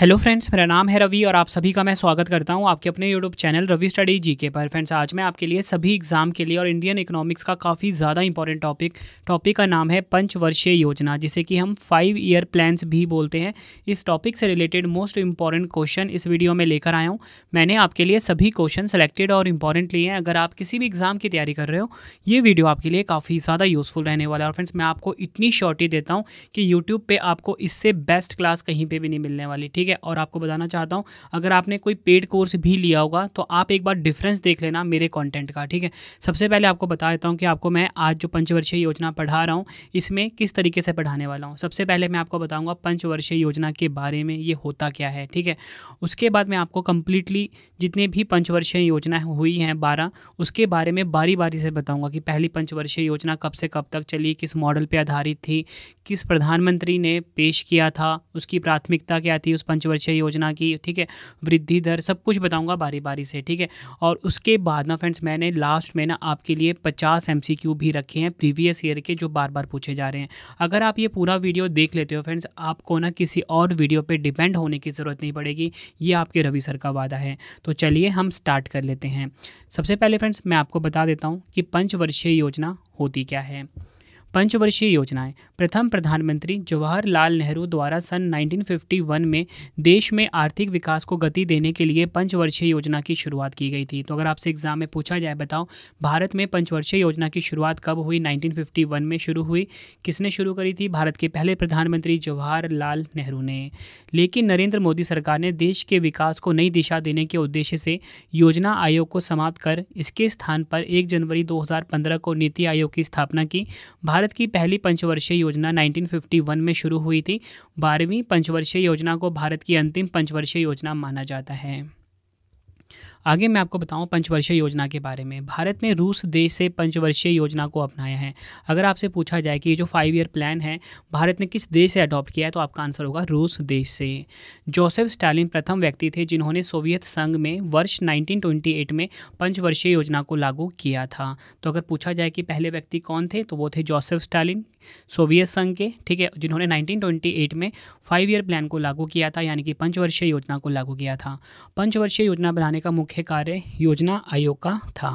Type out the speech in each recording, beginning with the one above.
hello friends मेरा नाम है रवि और आप सभी का मैं स्वागत करता हूं आपके अपने YouTube channel Ravi study G K पर फ्रेंड्स आज मैं आपके लिए सभी एग्जाम के लिए और इंडियन इकोनॉमिक्स का काफ़ी ज़्यादा इंपॉर्टेंट टॉपिक टॉपिक का नाम है पंचवर्षीय योजना जिसे कि हम फाइव ईयर प्लान्स भी बोलते हैं इस टॉपिक से रिलेटेड मोस्ट इंपॉर्टेंट क्वेश्चन इस वीडियो में लेकर आया हूँ मैंने आपके लिए सभी क्वेश्चन सेलेक्टेड और इंपॉर्टेंट लिए हैं अगर आप किसी भी एग्जाम की तैयारी कर रहे हो ये वीडियो आपके लिए काफ़ी ज़्यादा यूज़फुल रहने वाला है और फ्रेंड्स मैं आपको इतनी शॉर्टी देता हूँ कि यूट्यूब पर आपको इससे बेस्ट क्लास कहीं पर भी नहीं मिलने वाली ठीक ठीक है और आपको बताना चाहता हूँ अगर आपने कोई पेड कोर्स भी लिया होगा तो आप एक बार डिफरेंस देख लेना मेरे कॉन्टेंट का ठीक है सबसे पहले आपको बता देता हूँ कि आपको मैं आज जो पंचवर्षीय योजना पढ़ा रहा हूँ इसमें किस तरीके से पढ़ाने वाला हूँ सबसे पहले मैं आपको बताऊँगा पंचवर्षीय योजना के बारे में ये होता क्या है ठीक है उसके बाद मैं आपको कंप्लीटली जितने भी पंचवर्षीय योजना हुई हैं बारह उसके बारे में बारी बारी से बताऊँगा कि पहली पंचवर्षीय योजना कब से कब तक चली किस मॉडल पर आधारित थी किस प्रधानमंत्री ने पेश किया था उसकी प्राथमिकता क्या थी उस पंचवर्षीय योजना की ठीक है वृद्धि दर सब कुछ बताऊंगा बारी बारी से ठीक है और उसके बाद ना फ्रेंड्स मैंने लास्ट में ना आपके लिए पचास एम भी रखे हैं प्रीवियस ईयर के जो बार बार पूछे जा रहे हैं अगर आप ये पूरा वीडियो देख लेते हो फ्रेंड्स आपको ना किसी और वीडियो पर डिपेंड होने की ज़रूरत नहीं पड़ेगी ये आपके रवि सर का वादा है तो चलिए हम स्टार्ट कर लेते हैं सबसे पहले फ्रेंड्स मैं आपको बता देता हूँ कि पंचवर्षीय योजना होती क्या है पंचवर्षीय योजनाएं प्रथम प्रधानमंत्री जवाहरलाल नेहरू द्वारा सन 1951 में देश में आर्थिक विकास को गति देने के लिए पंचवर्षीय योजना की शुरुआत की गई थी तो अगर आपसे एग्जाम में पूछा जाए बताओ भारत में पंचवर्षीय योजना की शुरुआत कब हुई 1951 में शुरू हुई किसने शुरू करी थी भारत के पहले प्रधानमंत्री जवाहरलाल नेहरू ने लेकिन नरेंद्र मोदी सरकार ने देश के विकास को नई दिशा देने के उद्देश्य से योजना आयोग को समाप्त कर इसके स्थान पर एक जनवरी दो को नीति आयोग की स्थापना की भारत भारत की पहली पंचवर्षीय योजना 1951 में शुरू हुई थी बारहवीं पंचवर्षीय योजना को भारत की अंतिम पंचवर्षीय योजना माना जाता है आगे मैं आपको बताऊँ पंचवर्षीय योजना के बारे में भारत ने रूस देश से पंचवर्षीय योजना को अपनाया है अगर आपसे पूछा जाए कि ये जो फाइव ईयर प्लान है भारत ने किस देश से अडॉप्ट किया है तो आपका आंसर होगा रूस देश से जोसेफ स्टालिन प्रथम व्यक्ति थे जिन्होंने सोवियत संघ में वर्ष नाइनटीन में पंचवर्षीय योजना को लागू किया था तो अगर पूछा जाए कि पहले व्यक्ति कौन थे तो वो थे जोसेफ स्टालिन सोवियत संघ के ठीक है जिन्होंने 1928 में फाइव ईयर प्लान को लागू किया था यानी कि पंचवर्षीय योजना को लागू किया था पंचवर्षीय योजना बनाने का मुख्य मुख्य कार्य योजना आयोग का था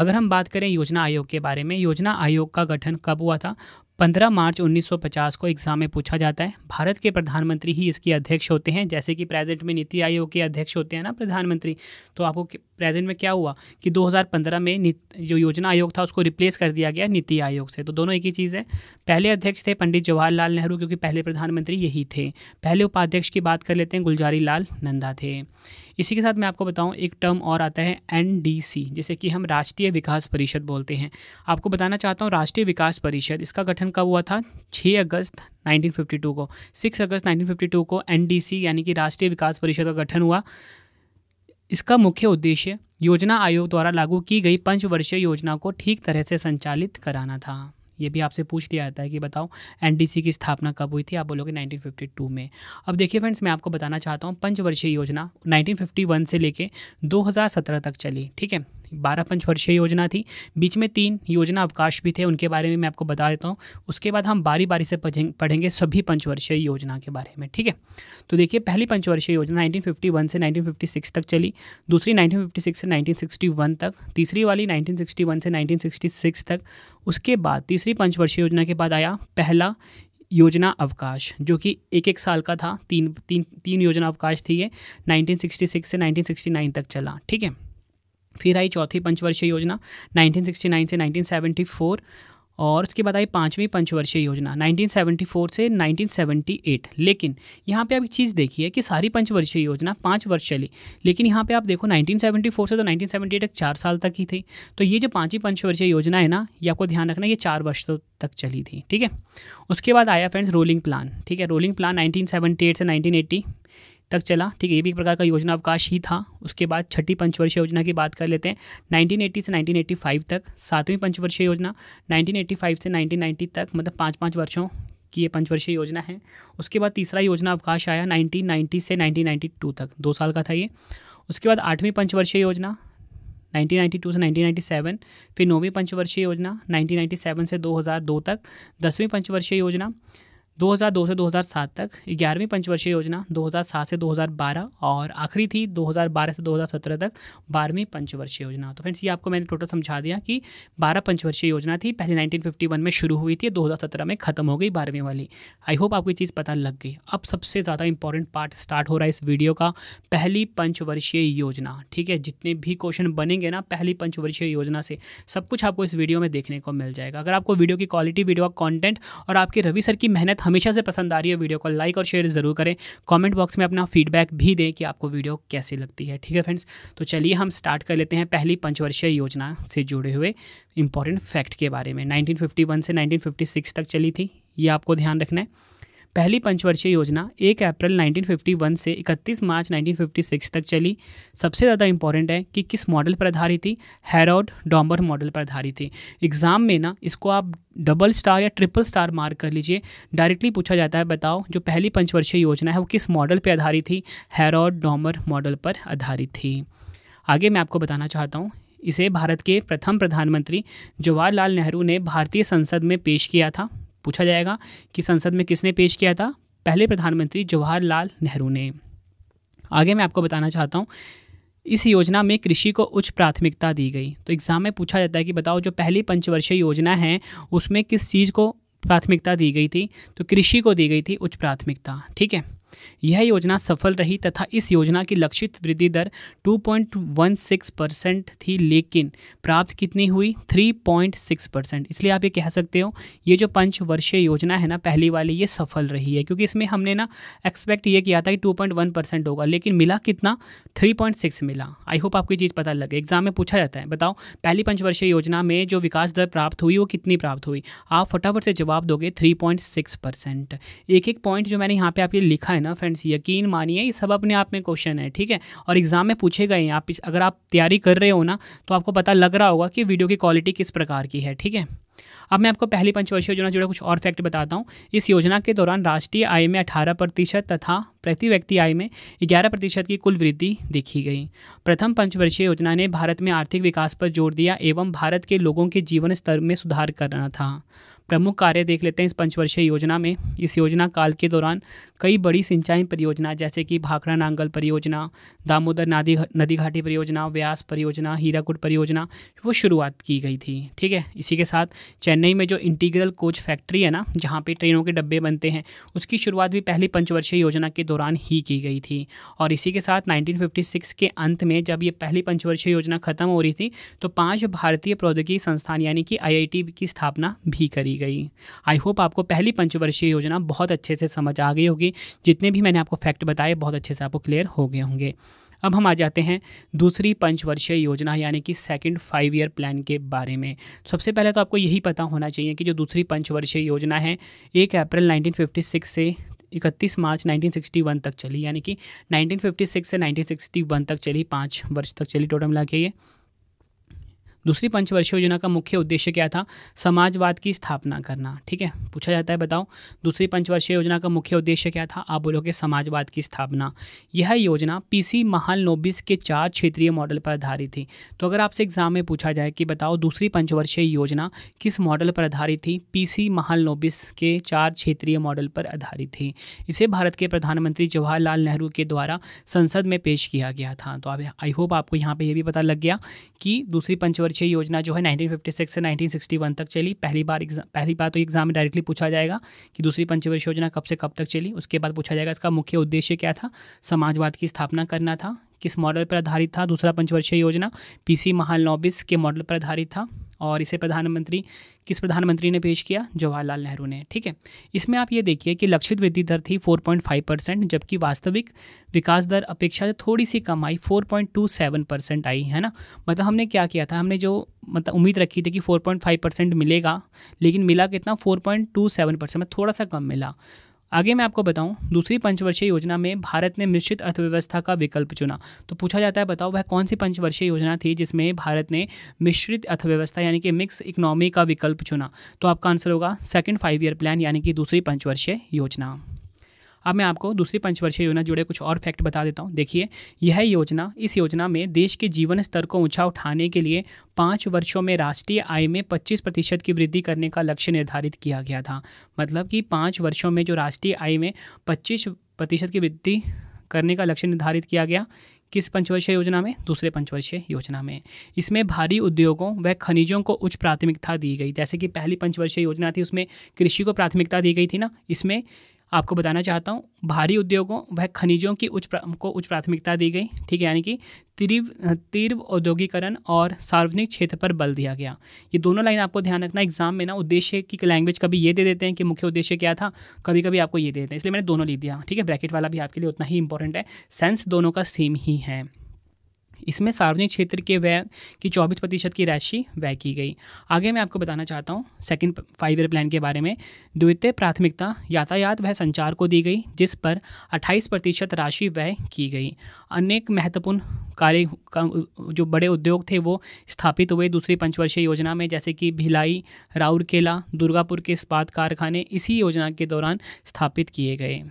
अगर हम बात करें योजना आयोग के बारे में योजना आयोग का गठन कब हुआ था 15 मार्च 1950 को एग्जाम में पूछा जाता है भारत के प्रधानमंत्री ही इसके अध्यक्ष होते हैं जैसे कि प्रेजेंट में नीति आयोग के अध्यक्ष होते हैं ना प्रधानमंत्री तो आपको प्रेजेंट में क्या हुआ कि 2015 में जो योजना आयोग था उसको रिप्लेस कर दिया गया नीति आयोग से तो दोनों एक ही चीज़ है पहले अध्यक्ष थे पंडित जवाहरलाल नेहरू क्योंकि पहले प्रधानमंत्री यही थे पहले उपाध्यक्ष की बात कर लेते हैं गुलजारी लाल नंदा थे इसी के साथ मैं आपको बताऊँ एक टर्म और आता है एन जैसे कि हम राष्ट्रीय विकास परिषद बोलते हैं आपको बताना चाहता हूँ राष्ट्रीय विकास परिषद इसका गठन अधिनियम कब हुआ था 6 अगस्त 1952 को 6 अगस्त 1952 को एनडीसी यानी कि राष्ट्रीय विकास परिषद का गठन हुआ इसका मुख्य उद्देश्य योजना आयोग द्वारा लागू की गई पंचवर्षीय योजना को ठीक तरह से संचालित कराना था ये भी आपसे पूछ लिया जाता है कि बताओ एनडीसी की स्थापना कब हुई थी आप बोलोगे 1952 में अब देखिए फ्रेंड्स मैं आपको बताना चाहता हूँ पंचवर्षीय योजना 1951 से लेके 2017 तक चली ठीक है बारह पंचवर्षीय योजना थी बीच में तीन योजना अवकाश भी थे उनके बारे में मैं आपको बता देता हूँ उसके बाद हम बारी बारी से पढ़ेंगे सभी पंचवर्षीय योजना के बारे में ठीक है तो देखिए पहली पंचवर्षीय योजना नाइनटीन से नाइनटीन तक चली दूसरी नाइनटीन से नाइनटीन तक तीसरी वाली नाइनटीन से नाइनटीन तक उसके बाद तीसरी पंचवर्षीय योजना के बाद आया पहला योजना अवकाश जो कि एक एक साल का था तीन तीन तीन योजना अवकाश थी ये 1966 से 1969 तक चला ठीक है फिर आई चौथी पंचवर्षीय योजना 1969 से 1974 और उसके बाद आई पाँचवीं पंचवर्षीय योजना 1974 से 1978 लेकिन यहाँ पे आप एक चीज़ देखिए कि सारी पंचवर्षीय योजना पाँच वर्ष चली लेकिन यहाँ पे आप देखो 1974 से तो 1978 तक चार साल तक ही थी तो ये जो पाँचवीं पंचवर्षीय योजना है ना ये आपको ध्यान रखना ये चार वर्ष तो तक चली थी ठीक है उसके बाद आया फ्रेंड्स रोलिंग प्लान ठीक है रोलिंग प्लान नाइनटीन से नाइनटीन तक चला ठीक है ये भी एक प्रकार का योजना अवकाश ही था उसके बाद छठी पंचवर्षीय योजना की बात कर लेते हैं 1980 से 1985 तक सातवीं पंचवर्षीय योजना 1985 से 1990 तक मतलब पाँच पाँच वर्षों की ये पंचवर्षीय योजना है उसके बाद तीसरा योजना अवकाश आया 1990 से 1992 तक दो साल का था ये उसके बाद आठवीं पंचवर्षीय योजना 1992 से 1997 फिर नौवीं पंचवर्षीय योजना 1997 से 2002 तक दसवीं पंचवर्षीय योजना 2002 से 2007 तक ग्यारहवीं पंचवर्षीय योजना 2007 से 2012 और आखिरी थी 2012 से 2017 तक बारहवीं पंचवर्षीय योजना तो फ्रेंड्स ये आपको मैंने टोटल समझा दिया कि 12 पंचवर्षीय योजना थी पहले 1951 में शुरू हुई थी 2017 में ख़त्म हो गई बारहवीं वाली आई होप आपको ये चीज़ पता लग गई अब सबसे ज़्यादा इंपॉर्टेंट पार्ट स्टार्ट हो रहा है इस वीडियो का पहली पंचवर्षीय योजना ठीक है जितने भी क्वेश्चन बनेंगे ना पहली पंचवर्षीय योजना से सब कुछ आपको इस वीडियो में देखने को मिल जाएगा अगर आपको वीडियो की क्वालिटी वीडियो का कॉन्टेंट और आपके रवि सर की मेहनत हमेशा से पसंद आ रही है वीडियो को लाइक और शेयर ज़रूर करें कॉमेंट बॉक्स में अपना फीडबैक भी दें कि आपको वीडियो कैसी लगती है ठीक है फ्रेंड्स तो चलिए हम स्टार्ट कर लेते हैं पहली पंचवर्षीय योजना से जुड़े हुए इंपॉर्टेंट फैक्ट के बारे में नाइनटीन से नाइनटीन तक चली थी ये आपको ध्यान रखना है पहली पंचवर्षीय योजना 1 अप्रैल 1951 से 31 मार्च 1956 तक चली सबसे ज़्यादा इंपॉर्टेंट है कि किस मॉडल पर आधारित थी हेरोड डॉम्बर मॉडल पर आधारित थी एग्ज़ाम में ना इसको आप डबल स्टार या ट्रिपल स्टार मार्क कर लीजिए डायरेक्टली पूछा जाता है बताओ जो पहली पंचवर्षीय योजना है वो किस मॉडल पर आधारित थी हेरोड डॉम्बर मॉडल पर आधारित थी आगे मैं आपको बताना चाहता हूँ इसे भारत के प्रथम प्रधानमंत्री जवाहरलाल नेहरू ने भारतीय संसद में पेश किया था पूछा जाएगा कि संसद में किसने पेश किया था पहले प्रधानमंत्री जवाहरलाल नेहरू ने आगे मैं आपको बताना चाहता हूँ इस योजना में कृषि को उच्च प्राथमिकता दी गई तो एग्ज़ाम में पूछा जाता है कि बताओ जो पहली पंचवर्षीय योजना है उसमें किस चीज़ को प्राथमिकता दी गई थी तो कृषि को दी गई थी उच्च प्राथमिकता ठीक है यह योजना सफल रही तथा इस योजना की लक्षित वृद्धि दर 2.16 परसेंट थी लेकिन प्राप्त कितनी हुई 3.6 परसेंट इसलिए आप ये कह सकते हो ये जो पंचवर्षीय योजना है ना पहली वाली ये सफल रही है क्योंकि इसमें हमने ना एक्सपेक्ट ये किया था कि 2.1 परसेंट होगा लेकिन मिला कितना 3.6 मिला आई होप आपको ये चीज़ पता लगे एग्जाम में पूछा जाता है बताओ पहली पंचवर्षीय योजना में जो विकास दर प्राप्त हुई वो कितनी प्राप्त हुई आप फटाफट से जवाब दोगे थ्री परसेंट एक एक पॉइंट जो मैंने यहाँ पे आपके लिखा है है ना फ्रेंड्स यकीन मानिए ये सब अपने आप में क्वेश्चन है ठीक है और एग्ज़ाम में पूछेगा हैं आप अगर आप तैयारी कर रहे हो ना तो आपको पता लग रहा होगा कि वीडियो की क्वालिटी किस प्रकार की है ठीक है अब मैं आपको पहली पंचवर्षीय योजना जुड़ा कुछ और फैक्ट बताता हूँ इस योजना के दौरान राष्ट्रीय आय में अठारह प्रतिशत तथा प्रति व्यक्ति आय में ग्यारह प्रतिशत की कुल वृद्धि देखी गई प्रथम पंचवर्षीय योजना ने भारत में आर्थिक विकास पर जोर दिया एवं भारत के लोगों के जीवन स्तर में सुधार करना था प्रमुख कार्य देख लेते हैं इस पंचवर्षीय योजना में इस योजना काल के दौरान कई बड़ी सिंचाई परियोजना जैसे कि भाखड़ा नांगल परियोजना दामोदर नदी नदी घाटी परियोजना व्यास परियोजना हीराकुट परियोजना वो शुरुआत की गई थी ठीक है इसी के साथ चैन चेन्नई में जो इंटीग्रल कोच फैक्ट्री है ना जहाँ पे ट्रेनों के डब्बे बनते हैं उसकी शुरुआत भी पहली पंचवर्षीय योजना के दौरान ही की गई थी और इसी के साथ 1956 के अंत में जब ये पहली पंचवर्षीय योजना ख़त्म हो रही थी तो पाँच भारतीय प्रौद्योगिकी संस्थान यानी कि आई की स्थापना भी करी गई आई होप आपको पहली पंचवर्षीय योजना बहुत अच्छे से समझ आ गई होगी जितने भी मैंने आपको फैक्ट बताए बहुत अच्छे से आपको क्लियर हो गए होंगे अब हम आ जाते हैं दूसरी पंचवर्षीय योजना यानी कि सेकंड फाइव ईयर प्लान के बारे में सबसे पहले तो आपको यही पता होना चाहिए कि जो दूसरी पंचवर्षीय योजना है एक अप्रैल 1956 से इकतीस मार्च 1961 तक चली यानी कि 1956 से 1961 तक चली पाँच वर्ष तक चली टोटल मिला के ये दूसरी पंचवर्षीय योजना का मुख्य उद्देश्य क्या था समाजवाद की स्थापना करना ठीक है पूछा जाता है बताओ दूसरी पंचवर्षीय योजना का मुख्य उद्देश्य क्या था आप बोलोगे समाजवाद की स्थापना यह योजना पीसी महाल नोबिस के चार क्षेत्रीय मॉडल पर आधारित थी तो अगर आपसे एग्जाम में पूछा जाए कि बताओ दूसरी पंचवर्षीय योजना किस मॉडल पर आधारित थी पी महाल नोबिस के चार क्षेत्रीय मॉडल पर आधारित थी इसे भारत के प्रधानमंत्री जवाहरलाल नेहरू के द्वारा संसद में पेश किया गया था तो आई होप आपको यहाँ पर यह भी पता लग गया कि दूसरी पंचवर्ष छः योजना जो है 1956 से 1961 तक चली पहली बार एग्जाम पहली बार तो एग्जाम में डायरेक्टली पूछा जाएगा कि दूसरी पंचवर्षीय योजना कब से कब तक चली उसके बाद पूछा जाएगा इसका मुख्य उद्देश्य क्या था समाजवाद की स्थापना करना था किस मॉडल पर आधारित था दूसरा पंचवर्षीय योजना पीसी महालनोबिस के मॉडल पर आधारित था और इसे प्रधानमंत्री किस प्रधानमंत्री ने पेश किया जवाहरलाल नेहरू ने ठीक है इसमें आप ये देखिए कि लक्षित वृद्धि दर थी 4.5 परसेंट जबकि वास्तविक विकास दर अपेक्षा से थोड़ी सी कम आई 4.27 परसेंट आई है ना मतलब हमने क्या किया था हमने जो मतलब उम्मीद रखी थी कि 4.5 परसेंट मिलेगा लेकिन मिला कितना 4.27 परसेंट मतलब थोड़ा सा कम मिला आगे मैं आपको बताऊं दूसरी पंचवर्षीय योजना में भारत ने मिश्रित अर्थव्यवस्था का विकल्प चुना तो पूछा जाता है बताओ वह कौन सी पंचवर्षीय योजना थी जिसमें भारत ने मिश्रित अर्थव्यवस्था यानी कि मिक्स इकोनॉमी का विकल्प चुना तो आपका आंसर होगा सेकेंड फाइव ईयर प्लान यानी कि दूसरी पंचवर्षीय योजना अब मैं आपको दूसरी पंचवर्षीय योजना जुड़े कुछ और फैक्ट बता देता हूँ देखिए यह योजना इस योजना में देश के जीवन स्तर को ऊँचा उठाने के लिए पाँच वर्षों में राष्ट्रीय आय में पच्चीस प्रतिशत की वृद्धि करने का लक्ष्य निर्धारित किया गया था मतलब कि पाँच वर्षों में जो राष्ट्रीय आय में पच्चीस प्रतिशत की वृद्धि करने का लक्ष्य निर्धारित किया गया किस पंचवर्षीय योजना में दूसरे पंचवर्षीय योजना में इसमें भारी उद्योगों व खनिजों को उच्च प्राथमिकता दी गई जैसे कि पहली पंचवर्षीय योजना थी उसमें कृषि को प्राथमिकता दी गई थी ना इसमें आपको बताना चाहता हूँ भारी उद्योगों वह खनिजों की उच्च को उच्च प्राथमिकता दी गई ठीक है यानी कि तीव्र तीव्र औद्योगिकरण और सार्वजनिक क्षेत्र पर बल दिया गया ये दोनों लाइन आपको ध्यान रखना एग्जाम में ना उद्देश्य की लैंग्वेज कभी ये दे देते हैं कि मुख्य उद्देश्य क्या था कभी कभी आपको ये दे देते हैं इसलिए मैंने दोनों लिख दिया ठीक है ब्रैकेट वाला भी आपके लिए उतना ही इंपॉर्टेंट है सेंस दोनों का सेम ही है इसमें सार्वजनिक क्षेत्र के व्यय की चौबीस प्रतिशत की राशि व्यय की गई आगे मैं आपको बताना चाहता हूँ सेकंड फाइव ईयर प्लान के बारे में द्वितीय प्राथमिकता यातायात वह संचार को दी गई जिस पर अट्ठाईस प्रतिशत राशि व्यय की गई अनेक महत्वपूर्ण कार्य का जो बड़े उद्योग थे वो स्थापित हुए दूसरी पंचवर्षीय योजना में जैसे कि भिलाई राउरकेला दुर्गापुर के इस्पात कारखाने इसी योजना के दौरान स्थापित किए गए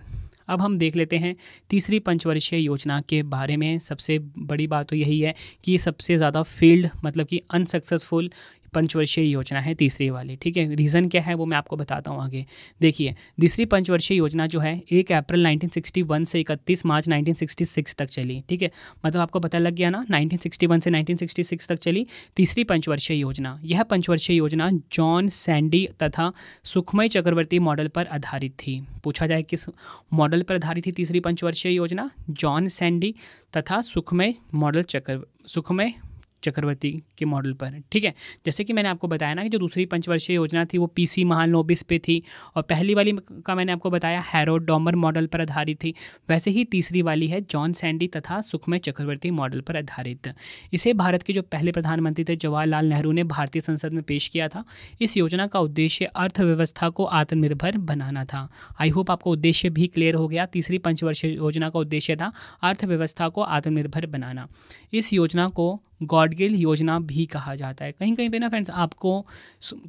अब हम देख लेते हैं तीसरी पंचवर्षीय योजना के बारे में सबसे बड़ी बात तो यही है कि सबसे ज़्यादा फेल्ड मतलब कि अनसक्सेसफुल पंचवर्षीय योजना है तीसरी वाली ठीक है रीज़न क्या है वो मैं आपको बताता हूँ आगे देखिए तीसरी पंचवर्षीय योजना जो है एक अप्रैल 1961 से 31 मार्च 1966 तक चली ठीक है मतलब आपको पता लग गया ना 1961 से 1966 तक चली तीसरी पंचवर्षीय योजना यह पंचवर्षीय योजना जॉन सैंडी तथा सुखमय चक्रवर्ती मॉडल पर आधारित थी पूछा जाए किस मॉडल पर आधारित थी तीसरी पंचवर्षीय योजना जॉन सैंडी तथा सुखमय मॉडल चक्र सुखमय चक्रवर्ती के मॉडल पर ठीक है जैसे कि मैंने आपको बताया ना कि जो दूसरी पंचवर्षीय योजना थी वो पीसी महानोबिस पे थी और पहली वाली का मैंने आपको बताया हैरोड डॉमर मॉडल पर आधारित थी वैसे ही तीसरी वाली है जॉन सैंडी तथा सुखमय चक्रवर्ती मॉडल पर आधारित इसे भारत के जो पहले प्रधानमंत्री थे जवाहरलाल नेहरू ने भारतीय संसद में पेश किया था इस योजना का उद्देश्य अर्थव्यवस्था को आत्मनिर्भर बनाना था आई होप आपका उद्देश्य भी क्लियर हो गया तीसरी पंचवर्षीय योजना का उद्देश्य था अर्थव्यवस्था को आत्मनिर्भर बनाना इस योजना को गॉडगिल योजना भी कहा जाता है कहीं कहीं पे ना फ्रेंड्स आपको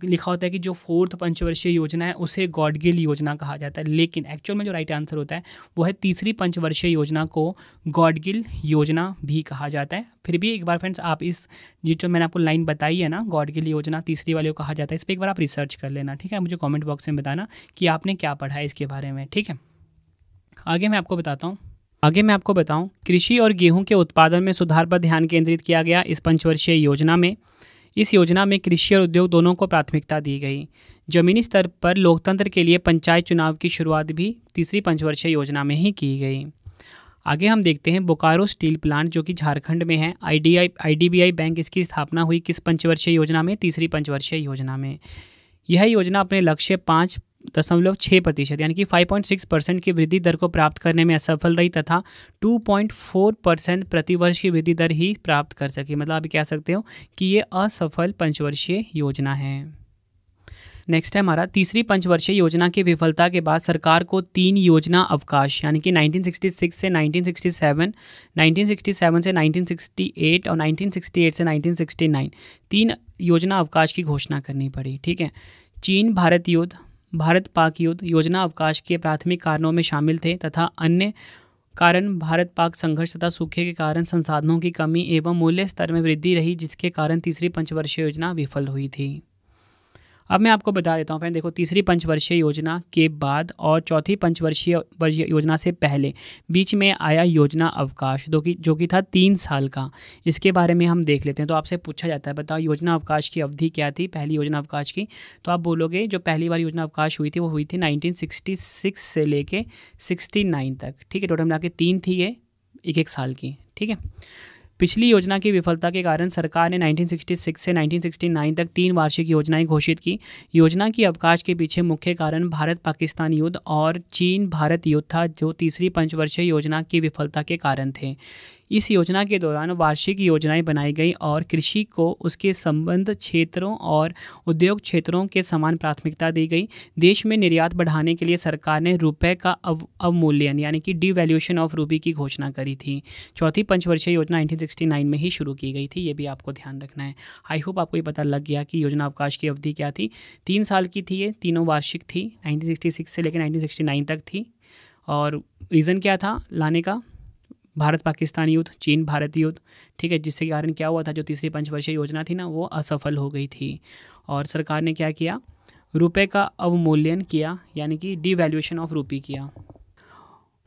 लिखा होता है कि जो फोर्थ पंचवर्षीय योजना है उसे गॉडगिल योजना कहा जाता है लेकिन एक्चुअल में जो राइट आंसर होता है वो है तीसरी पंचवर्षीय योजना को गॉडगिल योजना भी कहा जाता है फिर भी एक बार फ्रेंड्स आप इस ये जो मैंने आपको लाइन बताई है ना गॉडगिल योजना तीसरी वाले को कहा जाता है इस पर एक बार आप रिसर्च कर लेना ठीक है मुझे कॉमेंट बॉक्स में बताना कि आपने क्या पढ़ा है इसके बारे में ठीक है आगे मैं आपको बताता हूँ आगे मैं आपको बताऊं कृषि और गेहूं के उत्पादन में सुधार पर ध्यान केंद्रित किया गया इस पंचवर्षीय योजना में इस योजना में कृषि और उद्योग दोनों को प्राथमिकता दी गई जमीनी स्तर पर लोकतंत्र के लिए पंचायत चुनाव की शुरुआत भी तीसरी पंचवर्षीय योजना में ही की गई आगे हम देखते हैं बोकारो स्टील प्लांट जो कि झारखंड में है आईडीआई आईडीबीआई बैंक इसकी स्थापना हुई किस पंचवर्षीय योजना में तीसरी पंचवर्षीय योजना में यह योजना अपने लक्ष्य पाँच दशमलव छः प्रतिशत यानी कि 5.6 परसेंट की वृद्धि दर को प्राप्त करने में असफल रही तथा 2.4 परसेंट प्रतिवर्ष की वृद्धि दर ही प्राप्त कर सकी मतलब आप कह सकते हो कि ये असफल पंचवर्षीय योजना है नेक्स्ट है हमारा तीसरी पंचवर्षीय योजना की विफलता के बाद सरकार को तीन योजना अवकाश यानी कि 1966 से 1967, 1967 से 1968 और 1968 से 1969 तीन योजना अवकाश की घोषणा करनी पड़ी ठीक है चीन भारत युद्ध भारत पाक युद्ध योजना अवकाश के प्राथमिक कारणों में शामिल थे तथा अन्य कारण भारत पाक संघर्ष तथा सूखे के कारण संसाधनों की कमी एवं मूल्य स्तर में वृद्धि रही जिसके कारण तीसरी पंचवर्षीय योजना विफल हुई थी अब मैं आपको बता देता हूँ फ्रेंड देखो तीसरी पंचवर्षीय योजना के बाद और चौथी पंचवर्षीय योजना से पहले बीच में आया योजना अवकाश जो कि जो कि था तीन साल का इसके बारे में हम देख लेते हैं तो आपसे पूछा जाता है बताओ योजना अवकाश की अवधि क्या थी पहली योजना अवकाश की तो आप बोलोगे जो पहली बार योजना अवकाश हुई थी वो हुई थी नाइनटीन से लेके 69 तक ठीक है टोटल मिला के तीन थी ये एक एक साल की ठीक है पिछली योजना की विफलता के कारण सरकार ने 1966 से 1969 तक तीन वार्षिक योजनाएं घोषित की योजना की अवकाश के पीछे मुख्य कारण भारत पाकिस्तान युद्ध और चीन भारत युद्ध था जो तीसरी पंचवर्षीय योजना की विफलता के कारण थे इस योजना के दौरान वार्षिक योजनाएं बनाई गई और कृषि को उसके संबंध क्षेत्रों और उद्योग क्षेत्रों के समान प्राथमिकता दी गई देश में निर्यात बढ़ाने के लिए सरकार ने रुपये का अव, अवमूल्यन यानी कि डिवैल्यूशन ऑफ रूपी की घोषणा करी थी चौथी पंचवर्षीय योजना 1969 में ही शुरू की गई थी ये भी आपको ध्यान रखना है आई होप आपको ये पता लग गया कि योजना अवकाश की अवधि क्या थी तीन साल की थी ये तीनों वार्षिक थी नाइनटीन से लेकर नाइनटीन तक थी और रीज़न क्या था लाने का भारत पाकिस्तान युद्ध चीन भारत युद्ध ठीक है जिसके कारण क्या हुआ था जो तीसरी पंचवर्षीय योजना थी ना वो असफल हो गई थी और सरकार ने क्या किया रुपए का अवमूल्यन किया यानी कि डिवैल्यूएशन ऑफ रूपी किया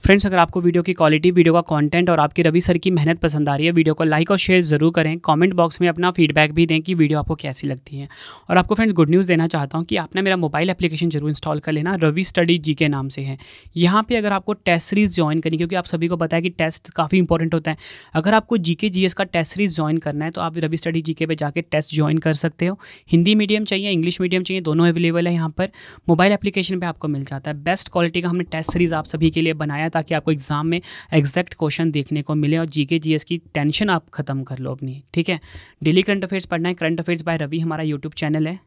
फ्रेंड्स अगर आपको वीडियो की क्वालिटी वीडियो का कंटेंट और आपकी रवि सर की मेहनत पसंद आ रही है वीडियो को लाइक और शेयर ज़रूर करें कमेंट बॉक्स में अपना फीडबैक भी दें कि वीडियो आपको कैसी लगती है और आपको फ्रेंड्स गुड न्यूज़ देना चाहता हूँ कि आपने मेरा मोबाइल एप्लीकेशन जरूर इंस्टॉल कर लेना रवि स्टडी जी के नाम से है यहाँ पर अगर आपको टेस्ट सीरीज़ ज्वाइन करनी क्योंकि आप सभी को पता है कि टेस्ट काफ़ी इंपॉर्टेंट होता है अगर आपको जी के का टेस्ट सीरीज़ ज्वाइन करना है तो आप रवि स्टडी जी पे जाकर टेस्ट ज्वाइन कर सकते हो हिंदी मीडियम चाहिए इंग्लिश मीडियम चाहिए दोनों अवेलेबल है यहाँ पर मोबाइल एप्लीकेशन पर आपको मिल जाता है बेस्ट क्वालिटी का हमने टेस्ट सीरीज़ आप सभी के लिए बनाया ताकि आपको एग्ज़ाम में एग्जैक्ट क्वेश्चन देखने को मिले और जी के जी एस की टेंशन आप ख़त्म कर लो अपनी ठीक है डेली करंट अफेयर्स पढ़ना है करंट अफेयर्स बाय रवि हमारा यूट्यूब चैनल है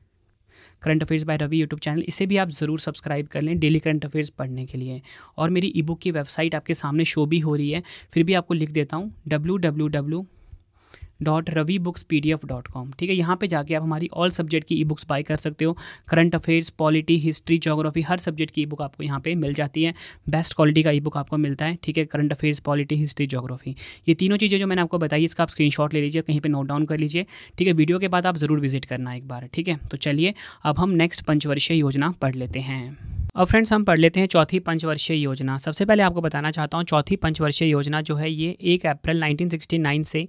current affairs by Ravi YouTube channel इसे भी आप ज़रूर सब्सक्राइब कर लें डेली करंट अफेयर्स पढ़ने के लिए और मेरी ई बुक की वेबसाइट आपके सामने शो भी हो रही है फिर भी आपको लिख देता हूँ W W W dot Ravi books P D F dot com ठीक है यहाँ पे जाके आप हमारी ऑल सब्जेक्ट की ई बुक्स बाई कर सकते हो current affairs polity history geography हर सब्जेक्ट की ई बुक आपको यहाँ पे मिल जाती है बेस्ट क्वालिटी का ई बुक आपको मिलता है ठीक है current affairs polity history geography ये तीनों चीज़ें जो मैंने आपको बताई इसका आप स्क्रीनशॉट ले लीजिए कहीं पर नोट डाउन कर लीजिए ठीक है वीडियो के बाद आप ज़रूर विजिट करना एक बार ठीक है तो चलिए अब हम नेक्स्ट पंचवर्षीय योजना पढ़ लेते हैं अब फ्रेंड्स हम पढ़ लेते हैं चौथी पंचवर्षीय योजना सबसे पहले आपको बताना चाहता हूँ चौथी पंचवर्षीय योजना जो है ये एक अप्रैल 1969 से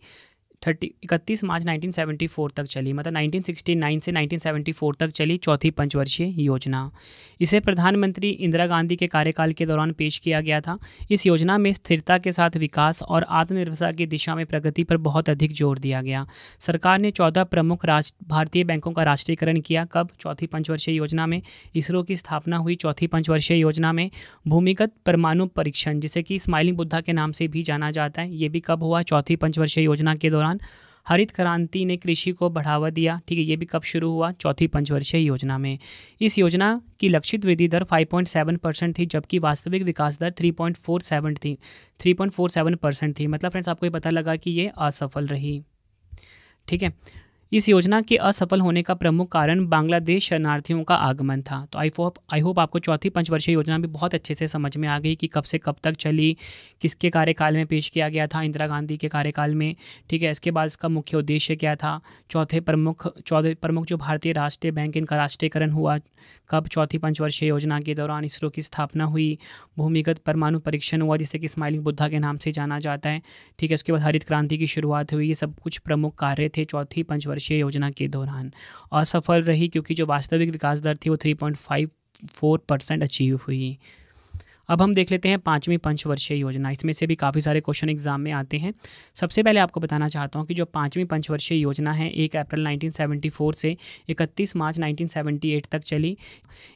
थर्टी इकतीस मार्च 1974 तक चली मतलब 1969 से 1974 तक चली चौथी पंचवर्षीय योजना इसे प्रधानमंत्री इंदिरा गांधी के कार्यकाल के दौरान पेश किया गया था इस योजना में स्थिरता के साथ विकास और आत्मनिर्भरता की दिशा में प्रगति पर बहुत अधिक जोर दिया गया सरकार ने चौदह प्रमुख राष्ट्र भारतीय बैंकों का राष्ट्रीयकरण किया कब चौथी पंचवर्षीय योजना में इसरो की स्थापना हुई चौथी पंचवर्षीय योजना में भूमिगत परमाणु परीक्षण जिसे कि स्माइलिंग बुद्धा के नाम से भी जाना जाता है ये भी कब हुआ चौथी पंचवर्षीय योजना के दौरान दौरान हरित क्रांति ने कृषि को बढ़ावा दिया ठीक है ये भी कब शुरू हुआ चौथी पंचवर्षीय योजना में इस योजना की लक्षित वृद्धि दर 5.7 परसेंट थी जबकि वास्तविक विकास दर 3.47 थी 3.47 परसेंट थी मतलब फ्रेंड्स आपको ये पता लगा कि ये असफल रही ठीक है इस योजना के असफल होने का प्रमुख कारण बांग्लादेश शरणार्थियों का आगमन था तो आई होप आई होप आपको चौथी पंचवर्षीय योजना भी बहुत अच्छे से समझ में आ गई कि कब से कब तक चली किसके कार्यकाल में पेश किया गया था इंदिरा गांधी के कार्यकाल में ठीक है इसके बाद इसका मुख्य उद्देश्य क्या था चौथे प्रमुख चौथे प्रमुख जो भारतीय राष्ट्रीय बैंक इनका राष्ट्रीयकरण हुआ कब चौथी पंचवर्षीय योजना के दौरान इसरो की स्थापना हुई भूमिगत परमाणु परीक्षण हुआ जिसे कि स्माइलिंग बुद्धा के नाम से जाना जाता है ठीक है उसके बाद हरित क्रांति की शुरुआत हुई ये सब कुछ प्रमुख कार्य थे चौथी पंचवर्षीय वर्षीय योजना के दौरान असफल रही क्योंकि जो वास्तविक विकास दर थी वो फोर परसेंट अचीव हुई अब हम देख लेते हैं पाँचवीं पंचवर्षीय योजना इसमें से भी काफ़ी सारे क्वेश्चन एग्जाम में आते हैं सबसे पहले आपको बताना चाहता हूँ कि जो पाँचवीं पंचवर्षीय योजना है एक अप्रैल 1974 से 31 मार्च 1978 तक चली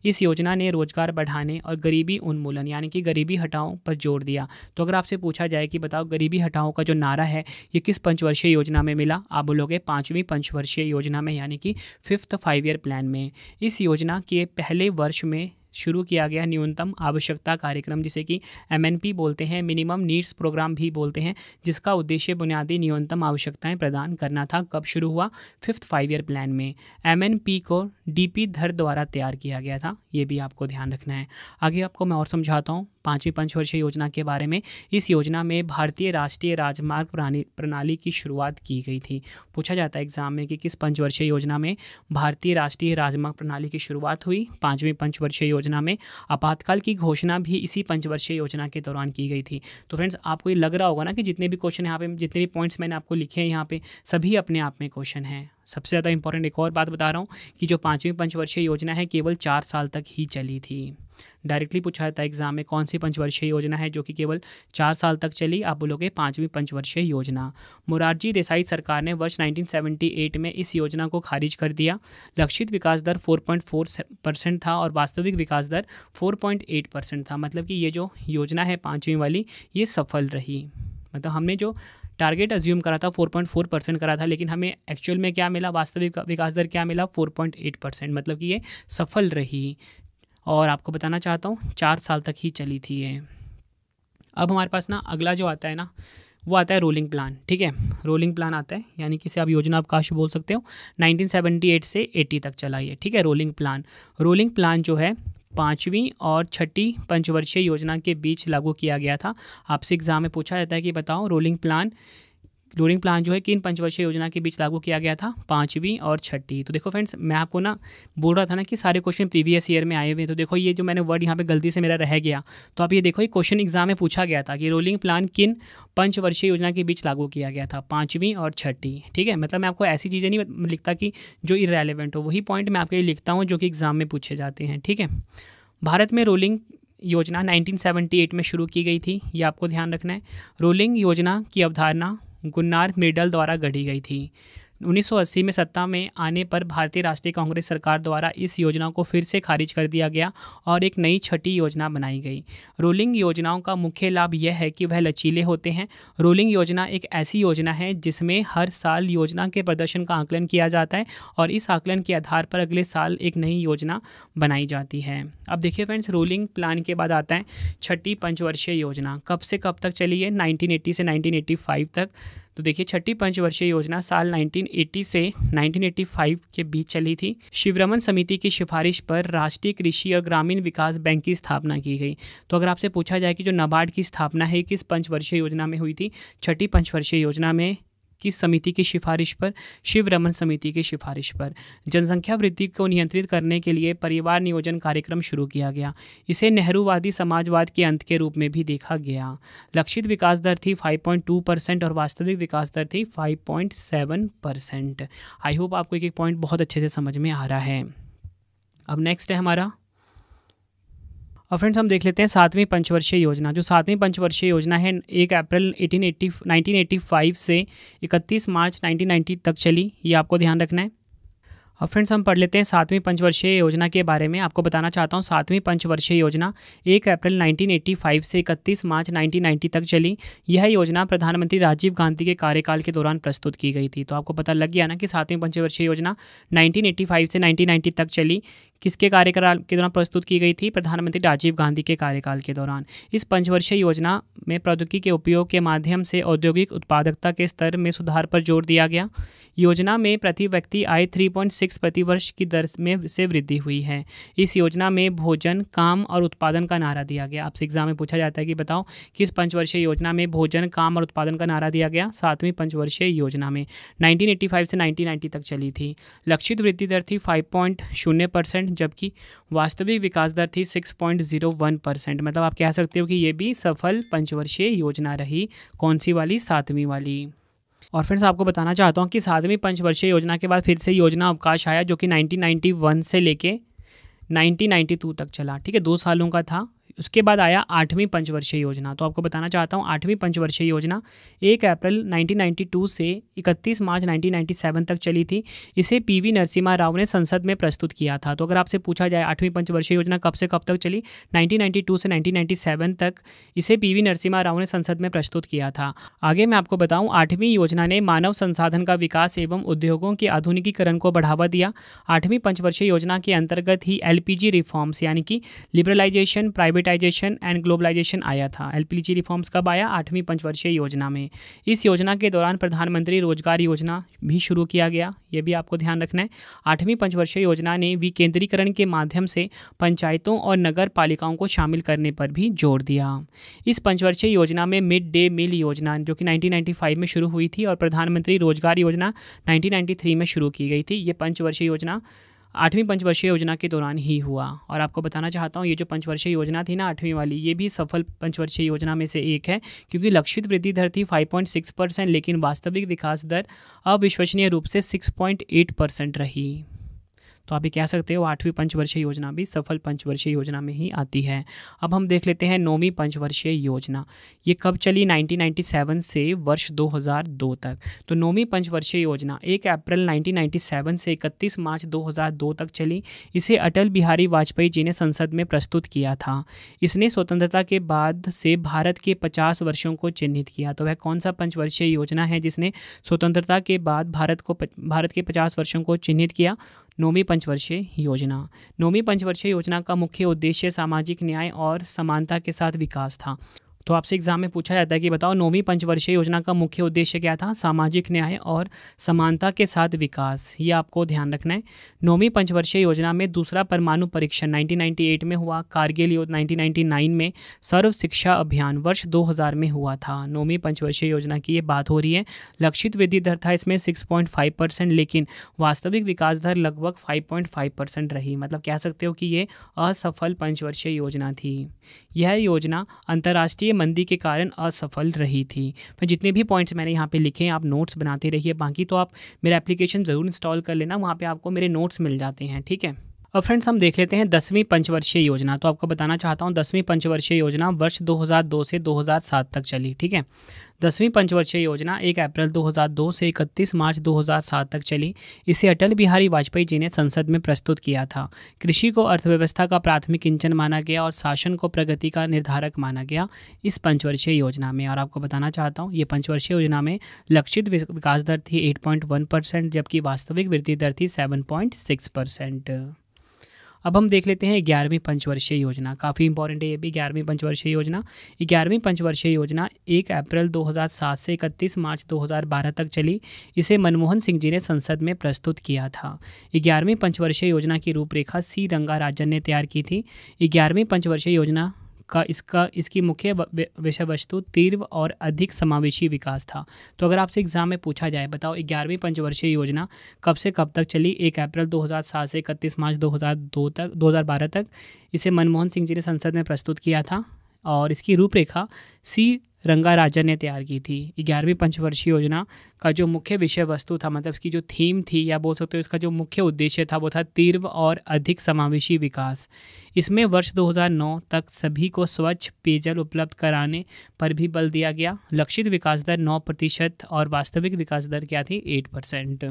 इस योजना ने रोजगार बढ़ाने और गरीबी उन्मूलन यानी कि गरीबी हटाओ पर जोर दिया तो अगर आपसे पूछा जाए कि बताओ गरीबी हटाओ का जो नारा है ये किस पंचवर्षीय योजना में मिला आप बोलोगे पाँचवीं पंचवर्षीय योजना में यानी कि फिफ्थ फाइव ईयर प्लान में इस योजना के पहले वर्ष में शुरू किया गया न्यूनतम आवश्यकता कार्यक्रम जिसे कि एम बोलते हैं मिनिमम नीड्स प्रोग्राम भी बोलते हैं जिसका उद्देश्य बुनियादी न्यूनतम आवश्यकताएं प्रदान करना था कब शुरू हुआ फिफ्थ फाइव ईयर प्लान में एम को डी धर द्वारा तैयार किया गया था ये भी आपको ध्यान रखना है आगे आपको मैं और समझाता हूँ पाँचवीं पंचवर्षीय योजना के बारे में इस योजना में भारतीय राष्ट्रीय राजमार्ग प्रणाली की शुरुआत की गई थी पूछा जाता है एग्जाम में कि किस पंचवर्षीय योजना में भारतीय राष्ट्रीय राजमार्ग प्रणाली की शुरुआत हुई पाँचवीं पंचवर्षीय योजना में आपातकाल की घोषणा भी इसी पंचवर्षीय योजना के दौरान की गई थी तो फ्रेंड्स आपको ये लग रहा होगा ना कि जितने भी क्वेश्चन यहाँ पे जितने भी पॉइंट्स मैंने आपको लिखे हैं यहाँ पे सभी अपने आप में क्वेश्चन हैं सबसे ज़्यादा इंपॉर्टेंट एक और बात बता रहा हूँ कि जो पाँचवीं पंचवर्षीय योजना है केवल चार साल तक ही चली थी डायरेक्टली पूछा जाता है एग्जाम में कौन सी पंचवर्षीय योजना है जो कि केवल चार साल तक चली आप बोलोगे पाँचवीं पंचवर्षीय योजना मुरारजी देसाई सरकार ने वर्ष 1978 में इस योजना को खारिज कर दिया लक्षित विकास दर 4.4 परसेंट था और वास्तविक विकास दर 4.8 परसेंट था मतलब कि ये जो योजना है पाँचवीं वाली ये सफल रही मतलब हमने जो टारगेट अज्यूम करा था 4.4 परसेंट करा था लेकिन हमें एक्चुअल में क्या मिला वास्तविक विकास दर क्या मिला 4.8 परसेंट मतलब कि ये सफल रही और आपको बताना चाहता हूँ चार साल तक ही चली थी ये अब हमारे पास ना अगला जो आता है ना वो आता है रोलिंग प्लान ठीक है रोलिंग प्लान आता है यानी कि इसे आप योजना अवकाश बोल सकते हो 1978 से 80 तक चला ये ठीक है रोलिंग प्लान रोलिंग प्लान जो है पाँचवीं और छठी पंचवर्षीय योजना के बीच लागू किया गया था आपसे एग्ज़ाम में पूछा जाता है कि बताओ रोलिंग प्लान लोडिंग प्लान जो है किन पंचवर्षीय योजना के बीच लागू किया गया था पाँचवीं और छठी तो देखो फ्रेंड्स मैं आपको ना बोल रहा था ना कि सारे क्वेश्चन प्रीवियस ईयर में आए हुए तो देखो ये जो मैंने वर्ड यहाँ पे गलती से मेरा रह गया तो आप ये देखो ये क्वेश्चन एग्जाम में पूछा गया था कि रोलिंग प्लान किन पंचवर्षीय योजना के बीच लागू किया गया था पाँचवीं और छठी ठीक है मतलब मैं आपको ऐसी चीज़ें नहीं लिखता कि जो इरेलीवेंट हो वही पॉइंट मैं आपके लिए लिखता हूँ जो कि एग्ज़ाम में पूछे जाते हैं ठीक है भारत में रोलिंग योजना 1978 में शुरू की गई थी ये आपको ध्यान रखना है रोलिंग योजना की अवधारणा गुन्नार मिडल द्वारा गढ़ी गई थी 1980 में सत्ता में आने पर भारतीय राष्ट्रीय कांग्रेस सरकार द्वारा इस योजना को फिर से खारिज कर दिया गया और एक नई छठी योजना बनाई गई रोलिंग योजनाओं का मुख्य लाभ यह है कि वह लचीले होते हैं रोलिंग योजना एक ऐसी योजना है जिसमें हर साल योजना के प्रदर्शन का आकलन किया जाता है और इस आकलन के आधार पर अगले साल एक नई योजना बनाई जाती है अब देखिए फ्रेंड्स रोलिंग प्लान के बाद आता है छठी पंचवर्षीय योजना कब से कब तक चली है नाइनटीन से नाइनटीन तक तो देखिए छठी पंचवर्षीय योजना साल 1980 से 1985 के बीच चली थी शिवरमन समिति की सिफारिश पर राष्ट्रीय कृषि और ग्रामीण विकास बैंक की स्थापना की गई तो अगर आपसे पूछा जाए कि जो नाबार्ड की स्थापना है किस पंचवर्षीय योजना में हुई थी छठी पंचवर्षीय योजना में किस समिति की सिफारिश पर शिव रमन समिति की सिफारिश पर जनसंख्या वृद्धि को नियंत्रित करने के लिए परिवार नियोजन कार्यक्रम शुरू किया गया इसे नेहरूवादी समाजवाद के अंत के रूप में भी देखा गया लक्षित विकास दर थी 5.2 परसेंट और वास्तविक विकास दर थी 5.7 परसेंट आई होप आपको एक एक पॉइंट बहुत अच्छे से समझ में आ रहा है अब नेक्स्ट है हमारा और फ्रेंड्स हम देख लेते हैं सातवीं पंचवर्षीय योजना जो सातवीं पंचवर्षीय योजना है एक अप्रैल 1880 1985 से 31 मार्च 1990 तक चली ये आपको ध्यान रखना है और फ्रेंड्स हम पढ़ लेते हैं सातवीं पंचवर्षीय योजना के बारे में आपको बताना चाहता हूँ सातवीं पंचवर्षीय योजना एक अप्रैल 1985 से 31 मार्च 1990 तक चली यह योजना प्रधानमंत्री राजीव गांधी के कार्यकाल के दौरान प्रस्तुत की गई थी तो आपको पता लग गया ना कि सातवीं पंचवर्षीय योजना 1985 से 1990 तक चली किसके कार्यकाल के दौरान प्रस्तुत की गई थी प्रधानमंत्री राजीव गांधी के कार्यकाल के दौरान इस पंचवर्षीय योजना में प्रौद्योगिकी के उपयोग के माध्यम से औद्योगिक उत्पादकता के स्तर में सुधार पर जोर दिया गया योजना में प्रति व्यक्ति आय 3.6 प्रतिवर्ष की दर में से वृद्धि हुई है इस योजना में भोजन काम और उत्पादन का नारा दिया गया आपसे एग्जाम में पूछा जाता है कि बताओ किस पंचवर्षीय योजना में भोजन काम और उत्पादन का नारा दिया गया सातवीं पंचवर्षीय योजना में 1985 से 1990 तक चली थी लक्षित वृद्धि दर थी 5.0 परसेंट जबकि वास्तविक विकास दर थी 6.01 परसेंट मतलब आप कह सकते हो कि ये भी सफल पंचवर्षीय योजना रही कौन सी वाली सातवीं वाली और फ्रेंड्स आपको बताना चाहता हूँ कि सातवीं पंचवर्षीय योजना के बाद फिर से योजना अवकाश आया जो कि नाइनटीन से लेके 1992 तक चला ठीक है दो सालों का था उसके बाद आया आठवीं पंचवर्षीय योजना तो आपको बताना चाहता हूँ आठवीं पंचवर्षीय योजना एक अप्रैल 1992 से 31 मार्च 1997 तक चली थी इसे पीवी नरसिम्हा राव ने संसद में प्रस्तुत किया था तो अगर आपसे पूछा जाए आठवीं पंचवर्षीय योजना कब से कब तक चली 1992 से 1997 तक इसे पीवी नरसिम्हा राव ने संसद में प्रस्तुत किया था आगे मैं आपको बताऊँ आठवीं योजना ने मानव संसाधन का विकास एवं उद्योगों के आधुनिकीकरण को बढ़ावा दिया आठवीं पंचवर्षीय योजना के अंतर्गत ही एल रिफॉर्म्स यानी कि liberalisation private privatisation and globalisation आया था एलपीजी रिफॉर्म्स कब आया आठवीं पंचवर्षीय योजना में इस योजना के दौरान प्रधानमंत्री रोजगार योजना भी शुरू किया गया ये भी आपको ध्यान रखना है आठवीं पंचवर्षीय योजना ने विकेंद्रीकरण के माध्यम से पंचायतों और नगर पालिकाओं को शामिल करने पर भी जोर दिया इस पंचवर्षीय योजना में मिड डे मील योजना जो कि 1995 में शुरू हुई थी और प्रधानमंत्री रोजगार योजना 1993 में शुरू की गई थी ये पंचवर्षीय योजना आठवीं पंचवर्षीय योजना के दौरान ही हुआ और आपको बताना चाहता हूँ ये जो पंचवर्षीय योजना थी ना आठवीं वाली ये भी सफल पंचवर्षीय योजना में से एक है क्योंकि लक्षित वृद्धि दर थी 5.6 परसेंट लेकिन वास्तविक विकास दर अविश्वसनीय रूप से 6.8 परसेंट रही तो आप ये कह सकते हो आठवीं पंचवर्षीय योजना भी सफल पंचवर्षीय योजना में ही आती है अब हम देख लेते हैं नौवीं पंचवर्षीय योजना ये कब चली 1997 से वर्ष 2002 तक तो नौवीं पंचवर्षीय योजना 1 अप्रैल 1997 से 31 मार्च 2002 तक चली इसे अटल बिहारी वाजपेयी जी ने संसद में प्रस्तुत किया था इसने स्वतंत्रता के बाद से भारत के पचास वर्षों को चिन्हित किया तो वह कौन सा पंचवर्षीय योजना है जिसने स्वतंत्रता के बाद भारत को भारत के पचास वर्षों को चिन्हित किया नौवीं पंचवर्षीय योजना नौवीं पंचवर्षीय योजना का मुख्य उद्देश्य सामाजिक न्याय और समानता के साथ विकास था तो आपसे एग्जाम में पूछा जाता है कि बताओ नौवीं पंचवर्षीय योजना का मुख्य उद्देश्य क्या था सामाजिक न्याय और समानता के साथ विकास ये आपको ध्यान रखना है नौवीं पंचवर्षीय योजना में दूसरा परमाणु परीक्षण 1998 में हुआ कारगिल युद्ध नाइनटीन में सर्व शिक्षा अभियान वर्ष 2000 में हुआ था नौवीं पंचवर्षीय योजना की ये बात हो रही है लक्षित वृद्धि दर था इसमें सिक्स परसेंट लेकिन वास्तविक विकास दर लगभग फाइव परसेंट रही मतलब कह सकते हो कि ये असफल पंचवर्षीय योजना थी यह योजना अंतर्राष्ट्रीय ये मंदी के कारण असफल रही थी मैं जितने भी पॉइंट्स मैंने यहाँ पे लिखे हैं आप नोट्स बनाते रहिए बाकी तो आप मेरा एप्लीकेशन ज़रूर इंस्टॉल कर लेना वहाँ पर आपको मेरे नोट्स मिल जाते हैं ठीक है अब फ्रेंड्स हम देख लेते हैं दसवीं पंचवर्षीय योजना तो आपको बताना चाहता हूँ दसवीं पंचवर्षीय योजना वर्ष 2002 से 2007 तक चली ठीक है दसवीं पंचवर्षीय योजना 1 अप्रैल 2002 से 31 मार्च 2007 तक चली इसे अटल बिहारी वाजपेयी जी ने संसद में प्रस्तुत किया था कृषि को अर्थव्यवस्था का प्राथमिक इंजन माना गया और शासन को प्रगति का निर्धारक माना गया इस पंचवर्षीय योजना में और आपको बताना चाहता हूँ ये पंचवर्षीय योजना में लक्षित विकास दर थी वन परसेंट जबकि वास्तविक वृद्धि दर थी सिक्स परसेंट अब हम देख लेते हैं ग्यारहवीं पंचवर्षीय योजना काफ़ी इंपॉर्टेंट है ये भी ग्यारहवीं पंचवर्षीय योजना ग्यारहवीं पंचवर्षीय योजना एक अप्रैल 2007 से इकतीस मार्च 2012 तक चली इसे मनमोहन सिंह जी ने संसद में प्रस्तुत किया था ग्यारहवीं पंचवर्षीय योजना की रूपरेखा सी रंगाराजन ने तैयार की थी ग्यारहवीं पंचवर्षीय योजना का इसका इसकी मुख्य विषय वस्तु तीव्र और अधिक समावेशी विकास था तो अगर आपसे एग्जाम में पूछा जाए बताओ ग्यारहवीं पंचवर्षीय योजना कब से कब तक चली एक अप्रैल 2007 से इकतीस मार्च 2002 तक 2012 तक इसे मनमोहन सिंह जी ने संसद में प्रस्तुत किया था और इसकी रूपरेखा सी रंगा राजा ने तैयार की थी ग्यारहवीं पंचवर्षीय योजना का जो मुख्य विषय वस्तु था मतलब इसकी जो थीम थी या बोल सकते हो इसका जो मुख्य उद्देश्य था वो था तीव्र और अधिक समावेशी विकास इसमें वर्ष 2009 तक सभी को स्वच्छ पेयजल उपलब्ध कराने पर भी बल दिया गया लक्षित विकास दर नौ प्रतिशत और वास्तविक विकास दर क्या थी एट परसेंट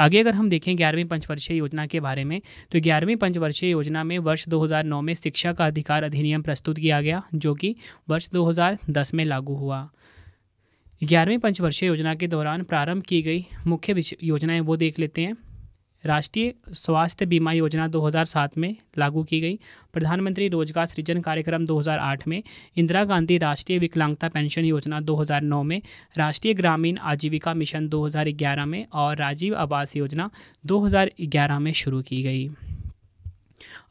आगे अगर हम देखें ग्यारहवीं पंचवर्षीय योजना के बारे में तो ग्यारहवीं पंचवर्षीय योजना में वर्ष 2009 में शिक्षा का अधिकार अधिनियम प्रस्तुत किया गया जो कि वर्ष 2010 में लागू हुआ ग्यारहवीं पंचवर्षीय योजना के दौरान प्रारंभ की गई मुख्य योजनाएं वो देख लेते हैं राष्ट्रीय स्वास्थ्य बीमा योजना 2007 में लागू की गई प्रधानमंत्री रोजगार सृजन कार्यक्रम 2008 में इंदिरा गांधी राष्ट्रीय विकलांगता पेंशन योजना 2009 में राष्ट्रीय ग्रामीण आजीविका मिशन 2011 में और राजीव आवास योजना 2011 में शुरू की गई